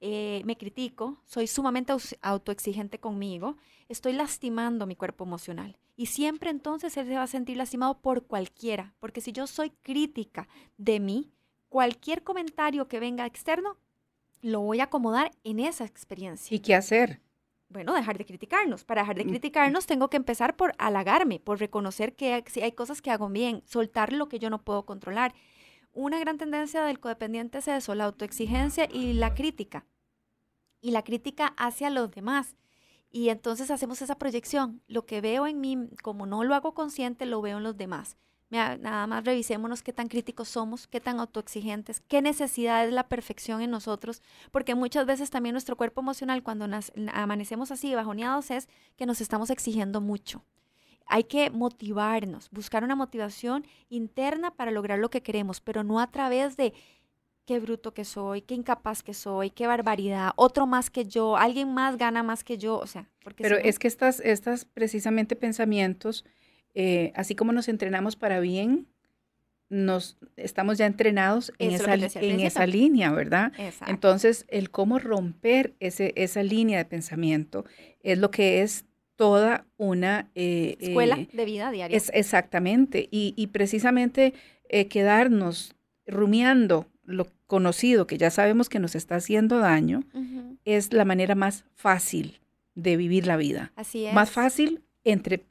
eh, me critico, soy sumamente autoexigente conmigo, estoy lastimando mi cuerpo emocional. Y siempre entonces él se va a sentir lastimado por cualquiera, porque si yo soy crítica de mí, cualquier comentario que venga externo, lo voy a acomodar en esa experiencia. ¿Y qué hacer? Bueno, dejar de criticarnos. Para dejar de mm. criticarnos tengo que empezar por halagarme, por reconocer que hay cosas que hago bien, soltar lo que yo no puedo controlar una gran tendencia del codependiente es eso, la autoexigencia y la crítica. Y la crítica hacia los demás. Y entonces hacemos esa proyección. Lo que veo en mí, como no lo hago consciente, lo veo en los demás. Nada más revisémonos qué tan críticos somos, qué tan autoexigentes, qué necesidad es la perfección en nosotros, porque muchas veces también nuestro cuerpo emocional cuando amanecemos así bajoneados es que nos estamos exigiendo mucho hay que motivarnos, buscar una motivación interna para lograr lo que queremos, pero no a través de qué bruto que soy, qué incapaz que soy, qué barbaridad, otro más que yo, alguien más gana más que yo, o sea, porque... Pero es que estas, estas precisamente pensamientos, eh, así como nos entrenamos para bien, nos estamos ya entrenados en, esa, línea, ¿verdad? Entonces, el cómo romper ese, esa línea de pensamiento es lo que es toda una... Eh, Escuela eh, de vida diaria. Es, exactamente, y, precisamente eh, quedarnos rumiando lo conocido que ya sabemos que nos está haciendo daño es la manera más fácil de vivir la vida. Así es. Más fácil entre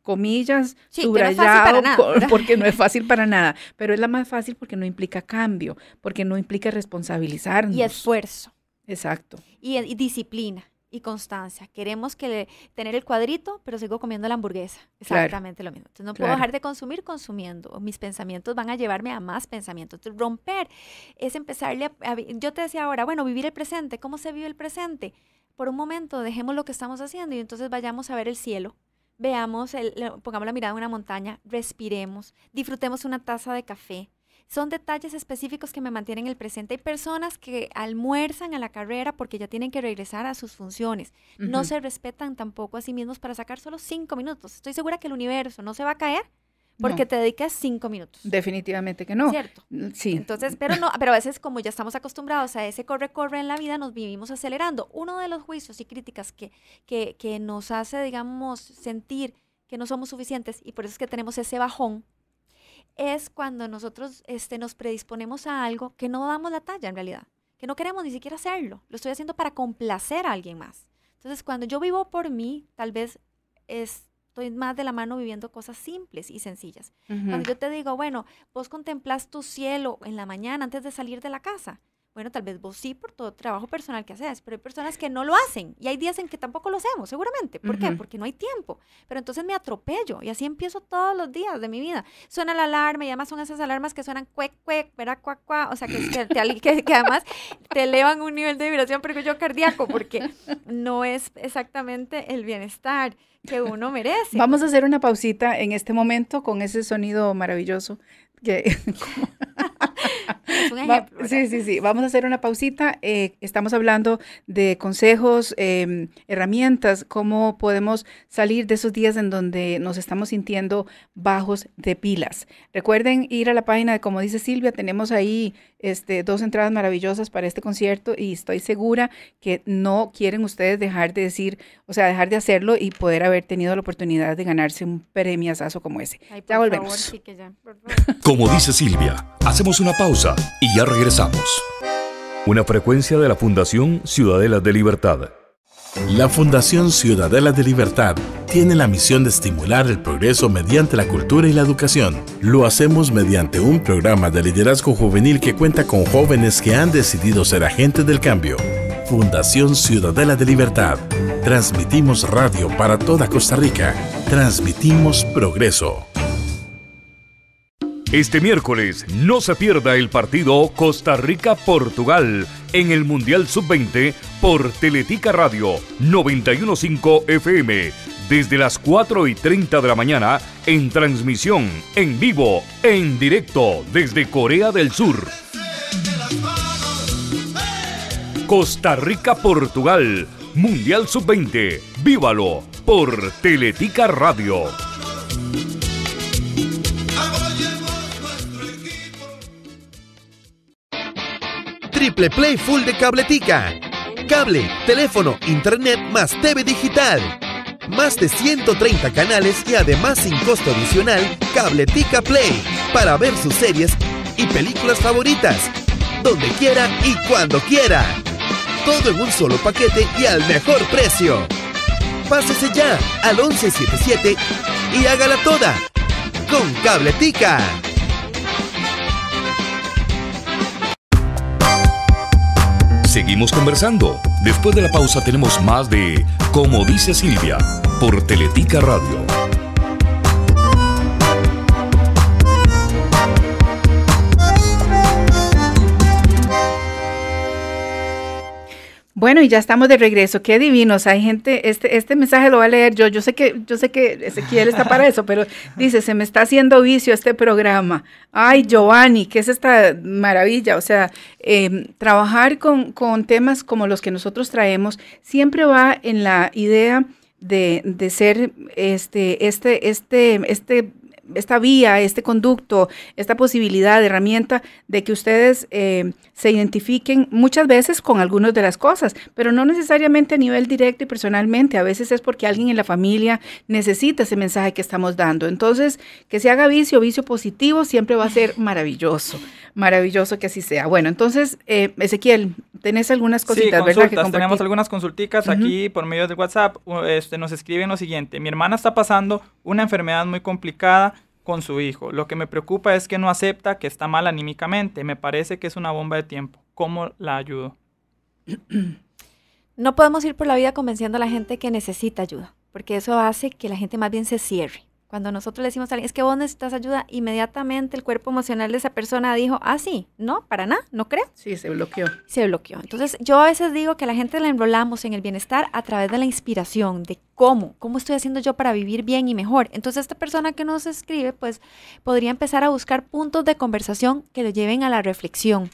comillas, subrayado, porque no es fácil para nada, pero es la más fácil porque no implica cambio, porque no implica responsabilizarnos. Y esfuerzo. Exacto. y disciplina y constancia. Queremos que tener el cuadrito, pero sigo comiendo la hamburguesa. Exactamente lo mismo. Entonces no puedo dejar de consumir consumiendo. Mis pensamientos van a llevarme a más pensamientos. romper es empezarle a, Yo te decía ahora, bueno, vivir el presente. ¿Cómo se vive el presente? Por un momento dejemos lo que estamos haciendo y entonces vayamos a ver el cielo. Veamos, el, pongamos la mirada en una montaña, respiremos, disfrutemos una taza de café, son detalles específicos que me mantienen en el presente. Hay personas que almuerzan a la carrera porque ya tienen que regresar a sus funciones. No se respetan tampoco a sí mismos para sacar solo cinco minutos. Estoy segura que el universo no se va a caer porque te dedicas cinco minutos. Definitivamente que no. Cierto. Mm, sí. Entonces, pero no, pero a veces como ya estamos acostumbrados a ese corre-corre en la vida, nos vivimos acelerando. Uno de los juicios y críticas que, que, que nos hace, digamos, sentir que no somos suficientes y por eso es que tenemos ese bajón es cuando nosotros este, nos predisponemos a algo que no damos la talla en realidad, que no queremos ni siquiera hacerlo, lo estoy haciendo para complacer a alguien más. Entonces, cuando yo vivo por mí, tal vez estoy más de la mano viviendo cosas simples y sencillas. Cuando yo te digo, bueno, vos contemplas tu cielo en la mañana antes de salir de la casa, bueno, tal vez vos sí por todo trabajo personal que haces, pero hay personas que no lo hacen y hay días en que tampoco lo hacemos, seguramente. ¿Por qué? Porque no hay tiempo. Pero entonces me atropello y así empiezo todos los días de mi vida. Suena la alarma y además son esas alarmas que suenan cuec, cuec, verá, cuac, cuac, o sea, que, te, además te elevan un nivel de vibración, pero yo cardíaco, porque no es exactamente el bienestar que uno merece. Vamos a hacer una pausita en este momento con ese sonido maravilloso sí, sí, sí. Vamos a hacer una pausita. Eh, estamos hablando de consejos, em, herramientas, cómo podemos salir de esos días en donde nos estamos sintiendo bajos de pilas. Recuerden ir a la página de, como dice Silvia, tenemos ahí este, dos entradas maravillosas para este concierto y estoy segura que no quieren ustedes dejar de decir, o sea, dejar de hacerlo y poder haber tenido la oportunidad de ganarse un premiazazo como ese. ya volvemos. Como dice Silvia, hacemos una pausa y ya regresamos. Una frecuencia de la Fundación Ciudadela de Libertad. La Fundación Ciudadela de Libertad tiene la misión de estimular el progreso mediante la cultura y la educación. Lo hacemos mediante un programa de liderazgo juvenil que cuenta con jóvenes que han decidido ser agentes del cambio. Fundación Ciudadela de Libertad. Transmitimos radio para toda Costa Rica. Transmitimos progreso. Este miércoles no se pierda el partido Costa Rica-Portugal en el Mundial Sub-20 por Teletica Radio 915 FM desde las 4 y 30 de la mañana en transmisión en vivo, en directo desde Corea del Sur. Costa Rica-Portugal, Mundial Sub-20, vívalo por Teletica Radio. Triple Play Full de Cabletica. Cable, teléfono, internet más TV digital. Más de 130 canales y además sin costo adicional, Cabletica Play para ver sus series y películas favoritas, donde quiera y cuando quiera. Todo en un solo paquete y al mejor precio. Pásese ya al 1177 y hágala toda con Cabletica. Seguimos conversando. Después de la pausa tenemos más de Como dice Silvia por Teletica Radio. Bueno, y ya estamos de regreso. Qué divinos. Hay gente, este, este mensaje lo va a leer yo. Yo sé que, yo sé que Ezequiel está para eso, pero dice, se me está haciendo vicio este programa. Ay, Giovanni, ¿qué es esta maravilla? O sea, em, trabajar con, con, temas como los que nosotros traemos siempre va en la idea de, de ser este, este, este, este esta vía, este conducto, esta posibilidad, herramienta de que ustedes eh, se identifiquen muchas veces con algunas de las cosas, pero no necesariamente a nivel directo y personalmente. A veces es porque alguien en la familia necesita ese mensaje que estamos dando. Entonces, que se haga vicio, vicio positivo, siempre va a ser maravilloso. Maravilloso que así sea. Bueno, entonces, eh, Ezequiel, tenés algunas cositas, ¿verdad? Que tenemos algunas consulticas aquí por medio de WhatsApp. Este, nos escriben lo siguiente. Mi hermana está pasando una enfermedad muy complicada con su hijo. Lo que me preocupa es que no acepta que está mal anímicamente. Me parece que es una bomba de tiempo. ¿Cómo la ayudo? No podemos ir por la vida convenciendo a la gente que necesita ayuda, porque eso hace que la gente más bien se cierre. Cuando nosotros le decimos a alguien, es que vos necesitas ayuda, inmediatamente el cuerpo emocional de esa persona dijo, ah, sí, no, para nada, no creo. Sí, se bloqueó. Se bloqueó. Entonces, yo a veces digo que a la gente la enrolamos en el bienestar a través de la inspiración, de cómo, cómo estoy haciendo yo para vivir bien y mejor. Entonces, esta persona que nos escribe, pues, podría empezar a buscar puntos de conversación que lo lleven a la reflexión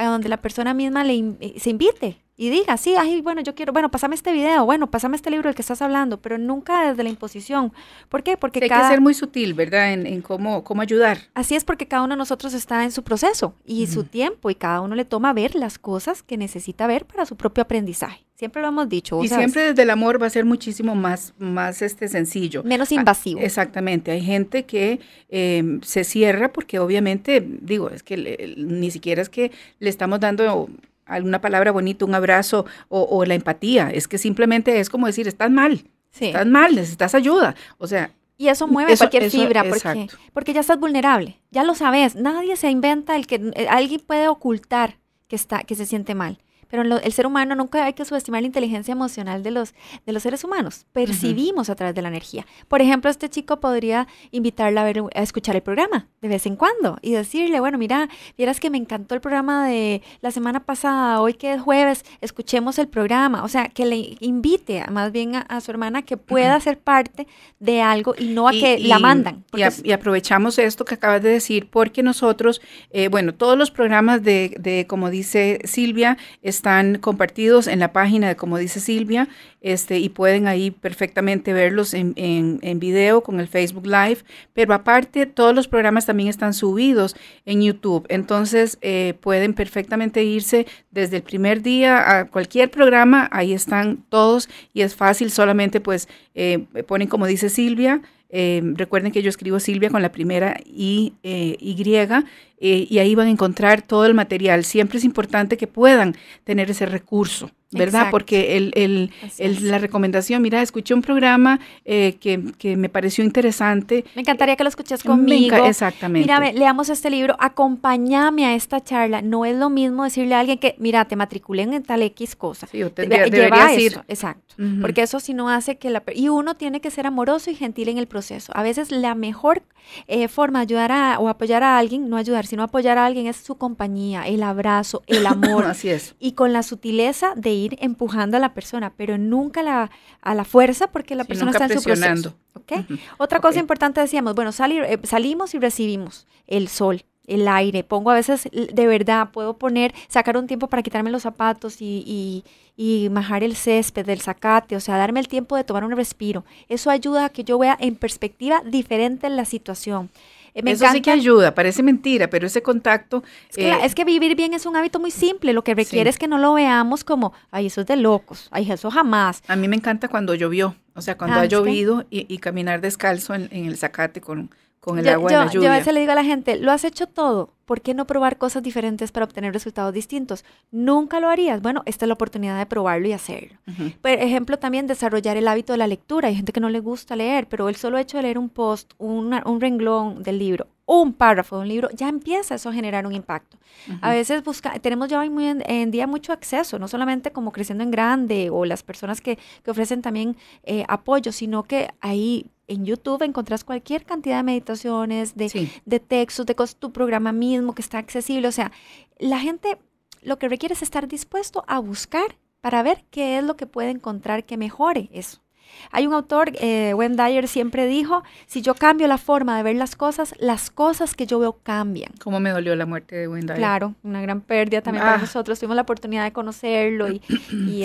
a donde la persona misma le eh, se invite y diga, sí, ay, bueno, yo quiero, bueno, pasame este video, bueno, pasame este libro del que estás hablando, pero nunca desde la imposición. ¿Por qué? Porque cada... Hay que ser muy sutil, ¿verdad? En, cómo, cómo ayudar. Así es porque cada uno de nosotros está en su proceso y su tiempo y cada uno le toma ver las cosas que necesita ver para su propio aprendizaje. Siempre lo hemos dicho. y siempre desde el amor va a ser muchísimo más, más este, sencillo. Menos ah, invasivo. Exactamente. Hay gente que em, se cierra porque obviamente, digo, es que ni siquiera es que le estamos dando alguna palabra bonita, un abrazo o, la empatía. Es que simplemente es como decir, estás mal. Estás mal, necesitas ayuda. O sea, y eso mueve cualquier fibra, porque, porque, ya estás vulnerable, ya lo sabes, nadie se inventa el que eh, alguien puede ocultar que, está, que se siente mal. Pero el ser humano nunca hay que subestimar la inteligencia emocional de los, de los seres humanos. Percibimos a través de la energía. Por ejemplo, este chico podría invitarla a, a escuchar el programa de vez en cuando y decirle, bueno, mira, vieras que me encantó el programa de la semana pasada, hoy que es jueves, escuchemos el programa. O sea, que le invite más bien a, su hermana que pueda ser parte de algo y no a que la mandan. Y, aprovechamos esto que acabas de decir porque nosotros, eh, bueno, todos los programas de, de como dice Silvia, es están compartidos en la página de como dice Silvia, este, y pueden ahí perfectamente verlos en, en, video con el Facebook Live, pero aparte todos los programas también están subidos en YouTube, entonces eh, pueden perfectamente irse desde el primer día a cualquier programa, ahí están todos y es fácil, solamente pues eh, ponen como dice Silvia, eh, recuerden que yo escribo Silvia con la primera I, Y eh, y ahí van a encontrar todo el material. Siempre es importante que puedan tener ese recurso. ¿Verdad? Porque el, la recomendación, mira, escuché un programa eh, que, me pareció interesante. Me encantaría que lo escuches conmigo. exactamente. Mira, leamos este libro, acompáñame a esta charla. No es lo mismo decirle a alguien que, mira, te matriculé en tal X cosa. yo exacto. Porque eso sí no hace que la... Y uno tiene que ser amoroso y gentil en el proceso. A veces la mejor eh, forma de ayudar a, o apoyar a alguien, no ayudar sino apoyar a alguien es su compañía, el abrazo, el amor. Así es. Y con la sutileza de ir empujando a la persona, pero nunca la, a la fuerza porque la persona está en su proceso. Otra cosa importante decíamos, bueno, salir, eh, salimos y recibimos el sol el aire, pongo a veces, de verdad, puedo poner, sacar un tiempo para quitarme los zapatos y, majar el césped, del zacate, o sea, darme el tiempo de tomar un respiro. Eso ayuda a que yo vea en perspectiva diferente la situación. Eh, eso sí que ayuda, parece mentira, pero ese contacto... Eh, es que, vivir bien es un hábito muy simple, lo que requiere es que no lo veamos como, ay, eso es de locos, ay, eso jamás. A mí me encanta cuando llovió, o sea, cuando ah, ha llovido y, caminar descalzo en el zacate con, el yo, yo, a veces le digo a la gente, lo has hecho todo, ¿por qué no probar cosas diferentes para obtener resultados distintos? Nunca lo harías. Bueno, esta es la oportunidad de probarlo y hacerlo. Por ejemplo, también desarrollar el hábito de la lectura. Hay gente que no le gusta leer, pero el solo hecho de leer un post, un renglón del libro, un párrafo de un libro, ya empieza eso a generar un impacto. A veces busca, tenemos ya hoy en, día mucho acceso, no solamente como creciendo en grande o las personas que, ofrecen también eh, apoyo, sino que ahí en YouTube encontrás cualquier cantidad de meditaciones, de, de textos, de tu programa mismo que está accesible. O sea, la gente lo que requiere es estar dispuesto a buscar para ver qué es lo que puede encontrar que mejore eso. Hay un autor, eh, Wayne Dyer, siempre dijo, si yo cambio la forma de ver las cosas, las cosas que yo veo cambian. ¿Cómo me dolió la muerte de Wayne Dyer? Claro, una gran pérdida también para ah. nosotros. Tuvimos la oportunidad de conocerlo y,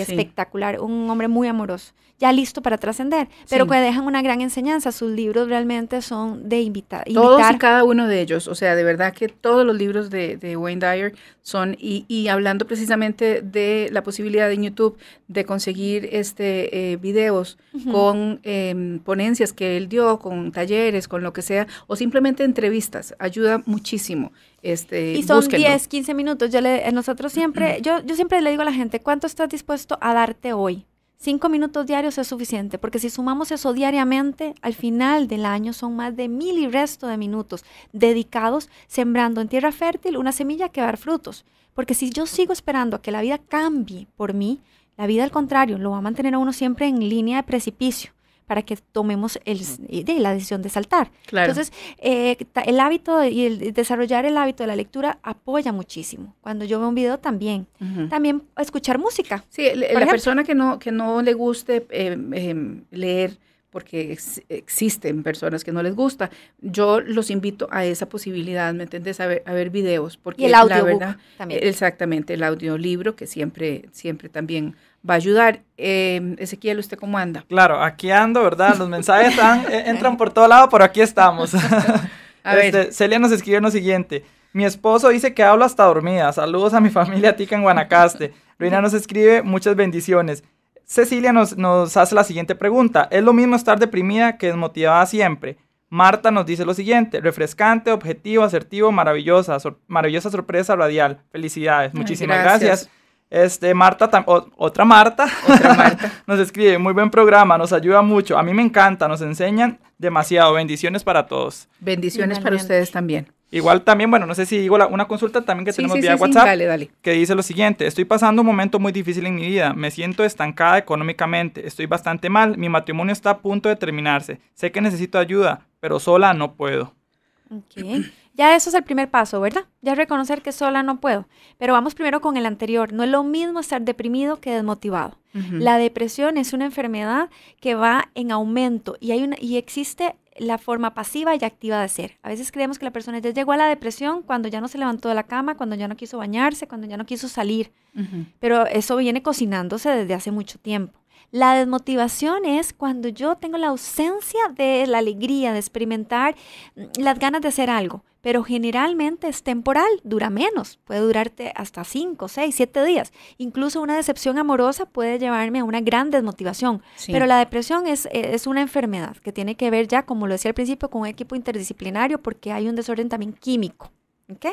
espectacular. Un hombre muy amoroso, ya listo para trascender, pero que dejan una gran enseñanza. Sus libros realmente son de invitar. Todos y cada uno de ellos, o sea, de verdad que todos los libros de, Wayne Dyer son, y, hablando precisamente de la posibilidad en YouTube de conseguir este, eh, videos con em, ponencias que él dio, con talleres, con lo que sea, o simplemente entrevistas. Ayuda muchísimo. Este, y son 10, 15 minutos. Yo le, nosotros siempre, yo, yo siempre le digo a la gente, ¿cuánto estás dispuesto a darte hoy? Cinco minutos diarios es suficiente, porque si sumamos eso diariamente, al final del año son más de mil y resto de minutos dedicados sembrando en tierra fértil una semilla que va a dar frutos. Porque si yo sigo esperando a que la vida cambie por mí, la vida, al contrario, lo va a mantener a uno siempre en línea de precipicio para que tomemos el, mm. de, la decisión de saltar. Entonces, eh, el hábito y el desarrollar el hábito de la lectura apoya muchísimo. Cuando yo veo un video también, también escuchar música. Sí, la persona que no, que no le guste eh, eh, leer porque existen personas que no les gusta. Yo los invito a esa posibilidad, ¿me entiendes?, A ver, videos. Porque el también. Exactamente, el audiolibro que siempre, siempre también va a ayudar. Em, Ezequiel, ¿usted cómo anda? Claro, aquí ando, ¿verdad? Los mensajes e, entran por todo lado, pero aquí estamos. a este, Celia nos escribe lo siguiente. Mi esposo dice que hablo hasta dormida. Saludos a mi familia tica en Guanacaste. Reina nos escribe muchas bendiciones. Cecilia nos, hace la siguiente pregunta. ¿Es lo mismo estar deprimida que desmotivada siempre? Marta nos dice lo siguiente, refrescante, objetivo, asertivo, maravillosa, maravillosa sorpresa radial. Felicidades, muchísimas gracias. Este, Marta, otra Marta, Marta. nos escribe, muy buen programa, nos ayuda mucho, a mí me encanta, nos enseñan demasiado, bendiciones para todos. Bendiciones para ustedes también. Igual también, bueno, no sé si digo una consulta también que tenemos vía WhatsApp, que dice lo siguiente, estoy pasando un momento muy difícil en mi vida, me siento estancada económicamente, estoy bastante mal, mi matrimonio está a punto de terminarse, sé que necesito ayuda, pero sola no puedo. Ya eso es el primer paso, ¿verdad? Ya reconocer que sola no puedo. Pero vamos primero con el anterior. No es lo mismo estar deprimido que desmotivado. La depresión es una enfermedad que va en aumento y, hay y existe la forma pasiva y activa de ser. A veces creemos que la persona ya llegó a la depresión cuando ya no se levantó de la cama, cuando ya no quiso bañarse, cuando ya no quiso salir. Pero eso viene cocinándose desde hace mucho tiempo. La desmotivación es cuando yo tengo la ausencia de la alegría, de experimentar mm, las ganas de hacer algo pero generalmente es temporal, dura menos, puede durarte hasta 5, 6, 7 días. Incluso una decepción amorosa puede llevarme a una gran desmotivación, pero la depresión e, es, una enfermedad que tiene que ver ya, como lo decía al principio, con un equipo interdisciplinario porque hay un desorden también químico. ¿ok?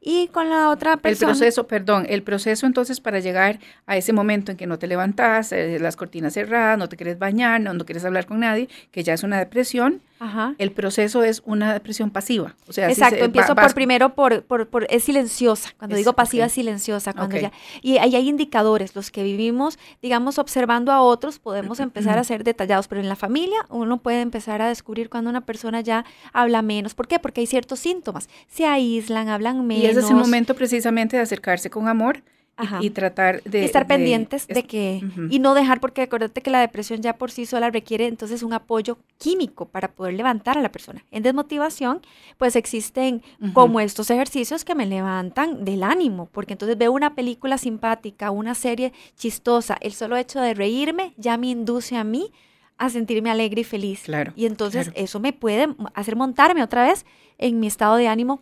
Y con la otra persona. El proceso, perdón, el proceso entonces para llegar a ese momento en que no te levantas, eh, las cortinas cerradas, no te quieres bañar, no, no quieres hablar con nadie, que ya es una depresión, Ajá. El proceso es una depresión pasiva. O sea, Exacto, empiezo por primero por, por, es silenciosa. Cuando digo pasiva, es silenciosa. Cuando y ahí hay indicadores, los que vivimos, digamos, observando a otros, podemos empezar a ser detallados, pero en la familia uno puede empezar a descubrir cuando una persona ya habla menos. ¿Por qué? Porque hay ciertos síntomas. Se aíslan, hablan menos. Y ese es el momento precisamente de acercarse con amor y, tratar de... Estar pendientes de, que... Y no dejar, porque acuérdate que la depresión ya por sí sola requiere entonces un apoyo químico para poder levantar a la persona. En desmotivación, pues existen como estos ejercicios que me levantan del ánimo, porque entonces veo una película simpática, una serie chistosa, el solo hecho de reírme ya me induce a mí a sentirme alegre y feliz. Claro, y entonces eso me puede hacer montarme otra vez en mi estado de ánimo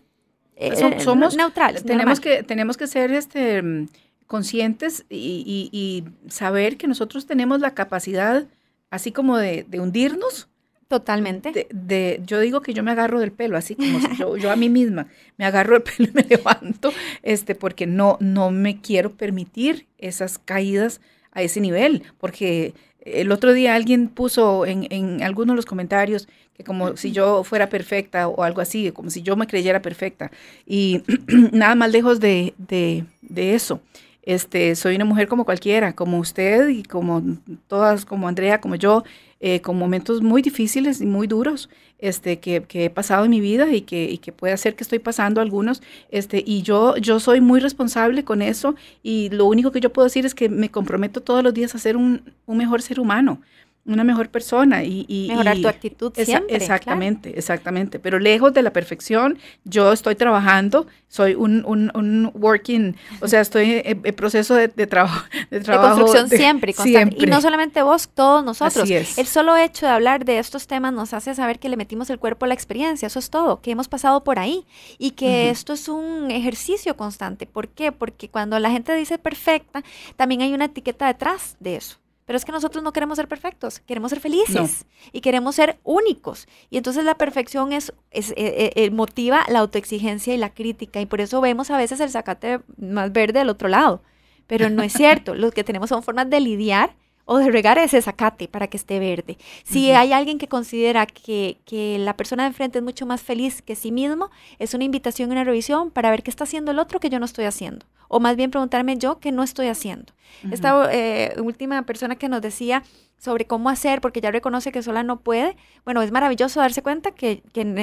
eh, eh, somos neutrales. Tenemos que, tenemos que ser este, conscientes y, saber que nosotros tenemos la capacidad, así como de, hundirnos. Totalmente. De, yo digo que yo me agarro del pelo, así como yo, a mí misma me agarro del pelo y me levanto, este, porque no, no me quiero permitir esas caídas a ese nivel, porque el otro día alguien puso en, algunos de los comentarios que como si yo fuera perfecta o algo así, como si yo me creyera perfecta. Y nada más lejos de, de, de eso. Este, soy una mujer como cualquiera, como usted y como todas, como Andrea, como yo, eh, con momentos muy difíciles y muy duros este, que, he pasado en mi vida y que, que, puede ser que estoy pasando algunos. Este, y yo, yo soy muy responsable con eso y lo único que yo puedo decir es que me comprometo todos los días a ser un, un mejor ser humano, una mejor persona y, mejorar tu actitud siempre, exactamente exactamente pero lejos de la perfección yo estoy trabajando soy un, un, working o sea estoy en, proceso de, trabajo de construcción siempre, y no solamente vos todos nosotros el solo hecho de hablar de estos temas nos hace saber que le metimos el cuerpo a la experiencia eso es todo que hemos pasado por ahí y que esto es un ejercicio constante por qué porque cuando la gente dice perfecta también hay una etiqueta detrás de eso pero es que nosotros no queremos ser perfectos, queremos ser felices y queremos ser únicos. Y entonces la perfección es, eh, eh, eh, motiva la autoexigencia y la crítica. Y por eso vemos a veces el sacate más verde del otro lado. Pero no es cierto. Lo que tenemos son formas de lidiar o de regar ese zacate para que esté verde. Si hay alguien que considera que, que, la persona de enfrente es mucho más feliz que sí mismo, es una invitación y una revisión para ver qué está haciendo el otro que yo no estoy haciendo o más bien preguntarme yo qué no estoy haciendo. Esta eh, última persona que nos decía sobre cómo hacer, porque ya reconoce que sola no puede, bueno, es maravilloso darse cuenta que,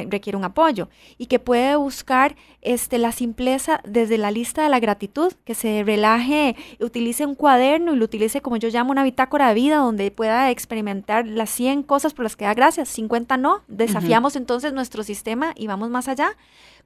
requiere un apoyo y que puede buscar este, la simpleza desde la lista de la gratitud, que se relaje, utilice un cuaderno y lo utilice como yo llamo una bitácora de vida, donde pueda experimentar las 100 cosas por las que da gracias, 50 no, desafiamos entonces nuestro sistema y vamos más allá,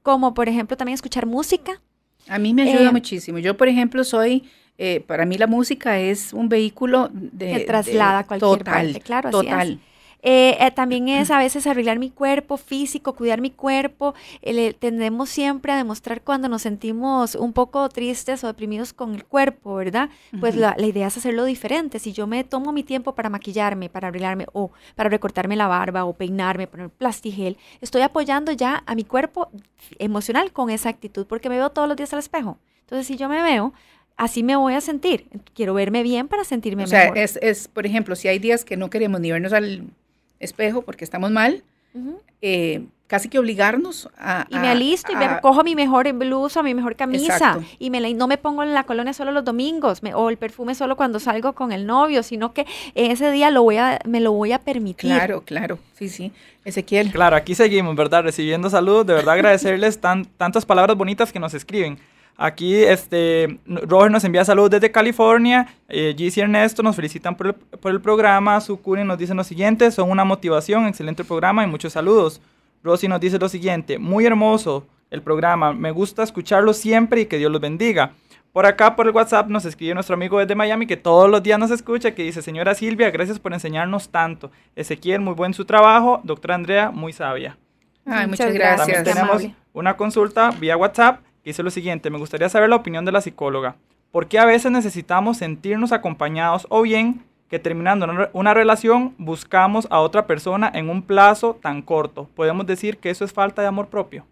como por ejemplo también escuchar música a mí me ayuda eh, muchísimo. Yo, por ejemplo, soy, eh, para mí la música es un vehículo de... Que traslada cualquier total, parte, claro, total. Eh, eh, también es a veces arreglar mi cuerpo físico, cuidar mi cuerpo. Eh, tendemos siempre a demostrar cuando nos sentimos un poco tristes o deprimidos con el cuerpo, ¿verdad? Pues la, idea es hacerlo diferente. Si yo me tomo mi tiempo para maquillarme, para arreglarme o para recortarme la barba o peinarme, poner plastigel, estoy apoyando ya a mi cuerpo emocional con esa actitud porque me veo todos los días al espejo. Entonces, si yo me veo, así me voy a sentir. Quiero verme bien para sentirme o sea, Es, es, por ejemplo, si hay días que no queremos ni vernos al espejo porque estamos mal. Eh, casi que obligarnos a... Y me alisto y me cojo mi mejor blusa, mi mejor camisa y me no me pongo en la colonia solo los domingos o el perfume solo cuando salgo con el novio, sino que ese día lo voy a, me lo voy a permitir. Claro, claro, sí, sí. Ezequiel. Claro, aquí seguimos, ¿verdad? Recibiendo saludos, de verdad agradecerles tantas palabras bonitas que nos escriben. Aquí, este, Roger nos envía saludos desde California. Eh, y Ernesto nos felicitan por el, programa. Sukuni nos dice lo siguiente: son una motivación, excelente programa y muchos saludos. Rosy nos dice lo siguiente: muy hermoso el programa, me gusta escucharlo siempre y que Dios los bendiga. Por acá, por el WhatsApp, nos escribe nuestro amigo desde Miami que todos los días nos escucha, que dice, señora Silvia, gracias por enseñarnos tanto. Ezequiel, muy buen su trabajo. Doctora Andrea, muy sabia. Ay, muchas gracias. También tenemos una consulta vía WhatsApp dice lo siguiente, me gustaría saber la opinión de la psicóloga. ¿Por qué a veces necesitamos sentirnos acompañados o bien que terminando una relación buscamos a otra persona en un plazo tan corto? Podemos decir que eso es falta de amor propio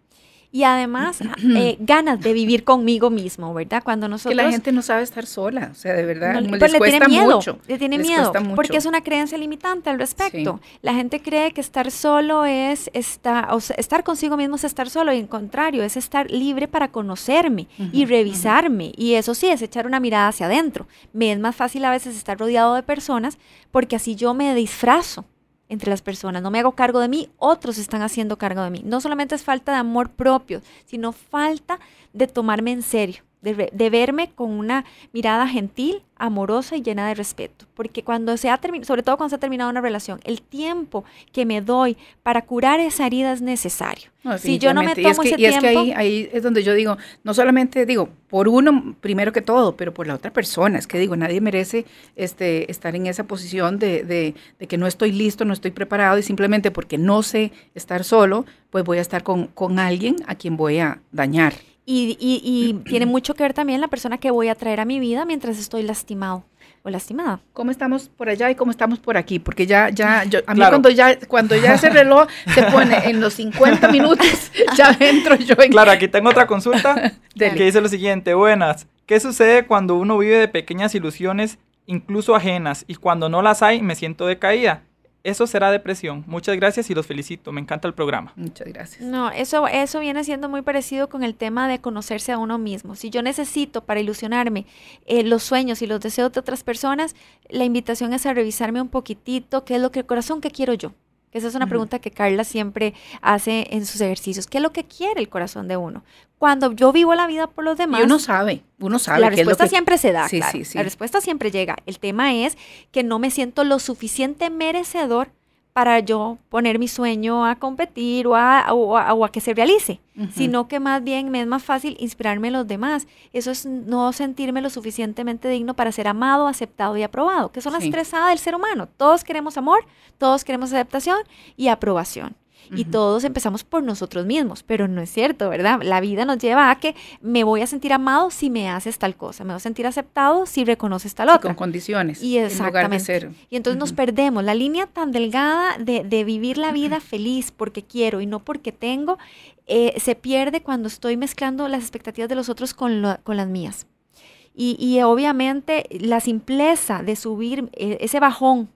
y además ah, eh, ganas de vivir conmigo mismo, ¿verdad? Cuando nosotros... Que la gente no sabe estar sola, o sea, de verdad, pues, le tiene miedo, Le tiene miedo, porque es una creencia limitante al respecto. La gente cree que estar solo es estar, o sea, estar consigo mismo es estar solo, y en contrario, es estar libre para conocerme y revisarme. Y eso sí, es echar una mirada hacia adentro. Me es más fácil a veces estar rodeado de personas porque así yo me disfrazo entre las personas, no me hago cargo de mí, otros están haciendo cargo de mí. No solamente es falta de amor propio, sino falta de tomarme en serio de, verme con una mirada gentil, amorosa y llena de respeto. Porque cuando se ha terminado, sobre todo cuando se ha terminado una relación, el tiempo que me doy para curar esa herida es necesario. si yo no me tomo y es que ahí, es donde yo digo, no solamente digo, por uno primero que todo, pero por la otra persona. Es que digo, nadie merece este, estar en esa posición de, que no estoy listo, no estoy preparado y simplemente porque no sé estar solo, pues voy a estar con, con alguien a quien voy a dañar. Y, tiene mucho que ver también la persona que voy a traer a mi vida mientras estoy lastimado o lastimada. ¿Cómo estamos por allá y cómo estamos por aquí? Porque ya, ya, yo, a mí cuando ya, cuando ya ese reloj se pone en los 50 minutos, ya entro yo Claro, aquí tengo otra consulta que dice lo siguiente, buenas, ¿qué sucede cuando uno vive de pequeñas ilusiones, incluso ajenas, y cuando no las hay me siento decaída? Eso será depresión. Muchas gracias y los felicito. Me encanta el programa. Muchas gracias. No, eso, eso viene siendo muy parecido con el tema de conocerse a uno mismo. Si yo necesito para ilusionarme eh, los sueños y los deseos de otras personas, la invitación es a revisarme un poquitito qué es lo que el corazón que quiero yo. Esa es una pregunta que Carla siempre hace en sus ejercicios. ¿Qué es lo que quiere el corazón de uno? Cuando yo vivo la vida por los demás. uno sabe, uno sabe. La respuesta siempre se da. Sí, sí. La respuesta siempre llega. El tema es que no me siento lo suficiente merecedor para yo poner mi sueño a competir o a, que se realice, sino que más bien me es más fácil inspirarme en los demás. Eso es no sentirme lo suficientemente digno para ser amado, aceptado y aprobado, que son las tres A del ser humano. Todos queremos amor, todos queremos aceptación y aprobación y todos empezamos por nosotros mismos, pero no es cierto, ¿verdad? La vida nos lleva a que me voy a sentir amado si me haces tal cosa, me voy a sentir aceptado si reconoces tal otra. con condiciones. Y exactamente. En lugar de y entonces nos perdemos la línea tan delgada de, vivir la vida feliz porque quiero y no porque tengo, eh, se pierde cuando estoy mezclando las expectativas de los otros con, las mías. Y, obviamente la simpleza de subir eh, ese bajón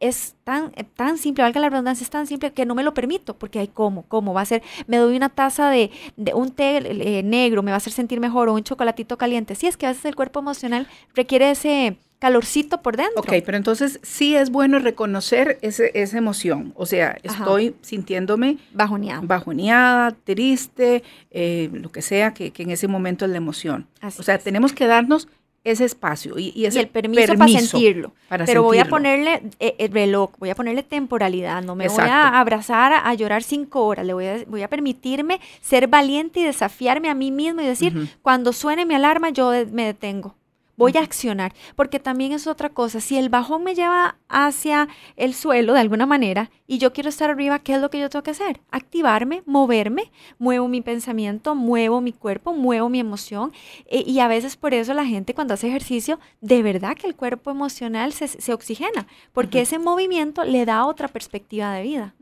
es tan, eh, tan simple, valga la redundancia, es tan simple que no me lo permito, porque hay cómo, cómo va a ser, me doy una taza de, de un té eh, eh, negro, me va a hacer sentir mejor, o un chocolatito caliente. Sí, es que a veces el cuerpo emocional requiere ese calorcito por dentro. Ok, pero entonces sí es bueno reconocer ese, esa emoción, o sea, estoy sintiéndome bajoneada, bajoneada triste, lo que sea que, que, en ese momento es la emoción. o sea, tenemos que darnos ese espacio y, ese el permiso, para sentirlo. Pero voy a ponerle el eh, eh, reloj, voy a ponerle temporalidad, no me voy a abrazar a, llorar cinco horas, le voy a, voy a permitirme ser valiente y desafiarme a mí mismo y decir, cuando suene mi alarma yo me detengo voy a accionar, porque también es otra cosa, si el bajón me lleva hacia el suelo de alguna manera y yo quiero estar arriba, ¿qué es lo que yo tengo que hacer? Activarme, moverme, muevo mi pensamiento, muevo mi cuerpo, muevo mi emoción eh, y a veces por eso la gente cuando hace ejercicio, de verdad que el cuerpo emocional se, oxigena, porque ese movimiento le da otra perspectiva de vida.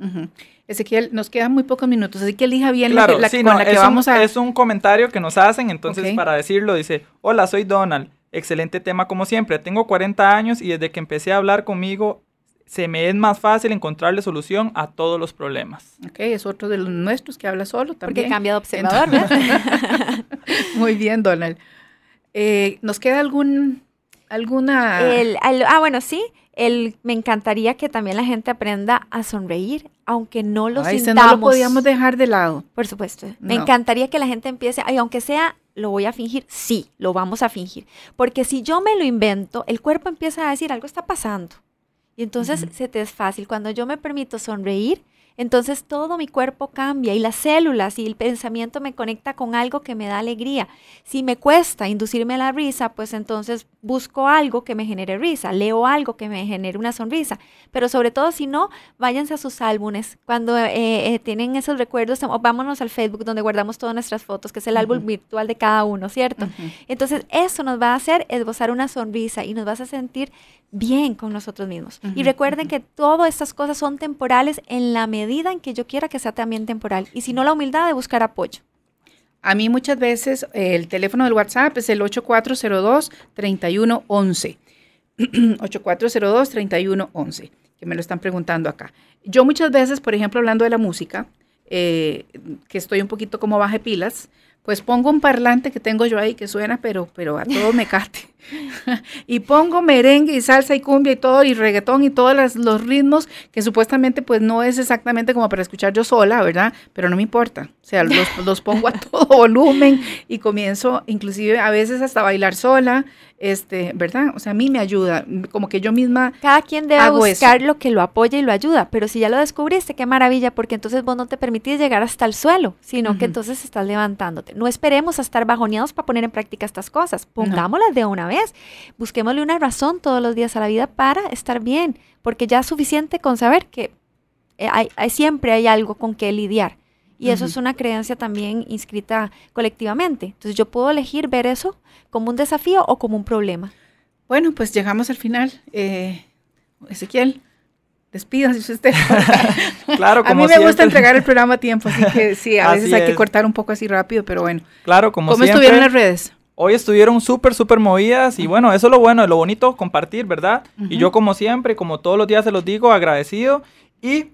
Ezequiel, nos quedan muy pocos minutos, así que elija bien que vamos a... Es un comentario que nos hacen, entonces para decirlo dice, hola, soy Donald. Excelente tema como siempre. Tengo 40 años y desde que empecé a hablar conmigo se me es más fácil encontrarle solución a todos los problemas. Ok, es otro de los nuestros que habla solo también. Porque cambia de observador, Muy bien, Donald. Eh, ¿Nos queda algún, alguna...? ah, bueno, sí. El, me encantaría que también la gente aprenda a sonreír, aunque no lo Ay, sintamos. no lo podíamos dejar de lado. Por supuesto. Me encantaría que la gente empiece, aunque sea ¿Lo voy a fingir? Sí, lo vamos a fingir. Porque si yo me lo invento, el cuerpo empieza a decir algo está pasando. Y entonces se te es fácil. Cuando yo me permito sonreír, entonces todo mi cuerpo cambia y las células y el pensamiento me conecta con algo que me da alegría. Si me cuesta inducirme a la risa, pues entonces busco algo que me genere risa, leo algo que me genere una sonrisa, pero sobre todo si no, váyanse a sus álbumes, cuando eh, eh, tienen esos recuerdos, vámonos al Facebook donde guardamos todas nuestras fotos, que es el álbum virtual de cada uno, ¿cierto? Entonces, eso nos va a hacer esbozar una sonrisa y nos vas a sentir bien con nosotros mismos. Y recuerden que todas estas cosas son temporales en la medida en que yo quiera que sea también temporal, y si no, la humildad de buscar apoyo. A mí muchas veces eh, el teléfono del WhatsApp es el 8402-3111. 8402-3111, que me lo están preguntando acá. Yo muchas veces, por ejemplo, hablando de la música, eh, que estoy un poquito como baje pilas, pues pongo un parlante que tengo yo ahí que suena, pero, pero a todo me cate. y pongo merengue y salsa y cumbia y todo, y reggaetón y todos los ritmos que supuestamente pues no es exactamente como para escuchar yo sola, ¿verdad? Pero no me importa. O sea, los, pongo a todo volumen y comienzo inclusive a veces hasta bailar sola, este, ¿verdad? O sea, a mí me ayuda, como que yo misma... Cada quien debe buscar lo que lo apoya y lo ayuda, pero si ya lo descubriste, qué maravilla, porque entonces vos no te permitís llegar hasta el suelo, sino que entonces estás levantándote. No esperemos a estar bajoneados para poner en práctica estas cosas, pongámoslas de una vez es. busquémosle una razón todos los días a la vida para estar bien, porque ya es suficiente con saber que eh, hay, siempre hay algo con que lidiar. Y eso es una creencia también inscrita colectivamente. Entonces yo puedo elegir ver eso como un desafío o como un problema. Bueno, pues llegamos al final. Eh, Ezequiel, si usted. claro, como A mí me gusta entregar el programa a tiempo, así que sí, a veces hay que cortar un poco así rápido, pero bueno. Claro, como ¿Cómo estuvieron las redes? Hoy estuvieron súper, súper movidas y bueno, eso es lo bueno, es lo bonito, compartir, ¿verdad? Y yo como siempre, como todos los días se los digo, agradecido y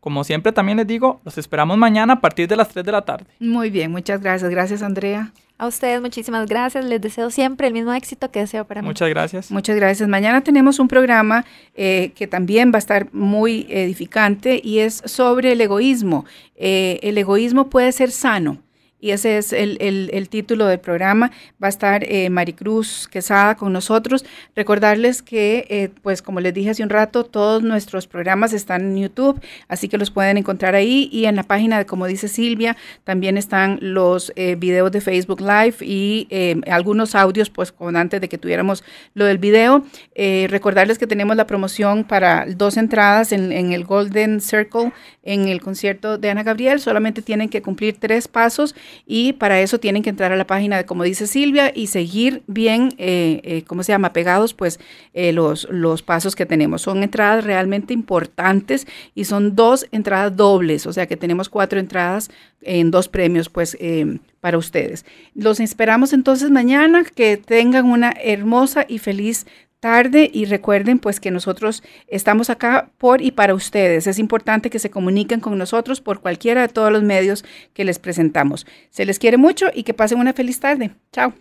como siempre también les digo, los esperamos mañana a partir de las 3 de la tarde. Muy bien, muchas gracias. Gracias Andrea. A ustedes muchísimas gracias. Les deseo siempre el mismo éxito que deseo para mí. Muchas gracias. Muchas gracias. Mañana tenemos un programa eh, que también va a estar muy edificante y es sobre el egoísmo. Eh, el egoísmo puede ser sano y ese es el, título del programa. Va a estar eh, Maricruz Quesada con nosotros. Recordarles que, eh, pues como les dije hace un rato, todos nuestros programas están en YouTube, así que los pueden encontrar ahí y en la página de, como dice Silvia, también están los eh, videos de Facebook Live y algunos audios, pues con antes de que tuviéramos lo del video. recordarles que tenemos la promoción para dos entradas en el Golden Circle, en el concierto de Ana Gabriel. Solamente tienen que cumplir tres pasos y para eso tienen que entrar a la página de como dice Silvia y seguir bien, eh, eh, ¿cómo se llama? Pegados pues eh, los, los pasos que tenemos. Son entradas realmente importantes y son dos entradas dobles, o sea que tenemos cuatro entradas en dos premios pues para ustedes. Los esperamos entonces mañana, que tengan una hermosa y feliz tarde y recuerden pues que nosotros estamos acá por y para ustedes. Es importante que se comuniquen con nosotros por cualquiera de todos los medios que les presentamos. Se les quiere mucho y que pasen una feliz tarde. Chao.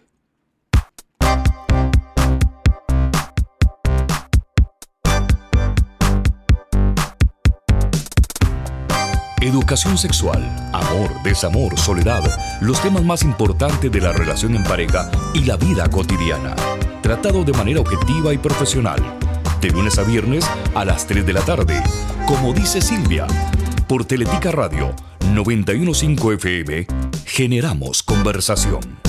Educación sexual, amor, desamor, soledad, los temas más importantes de la relación en pareja y la vida cotidiana tratado de manera objetiva y profesional. De lunes a viernes a las 3 de la tarde, como dice Silvia, por Teletica Radio 915 FM, generamos conversación.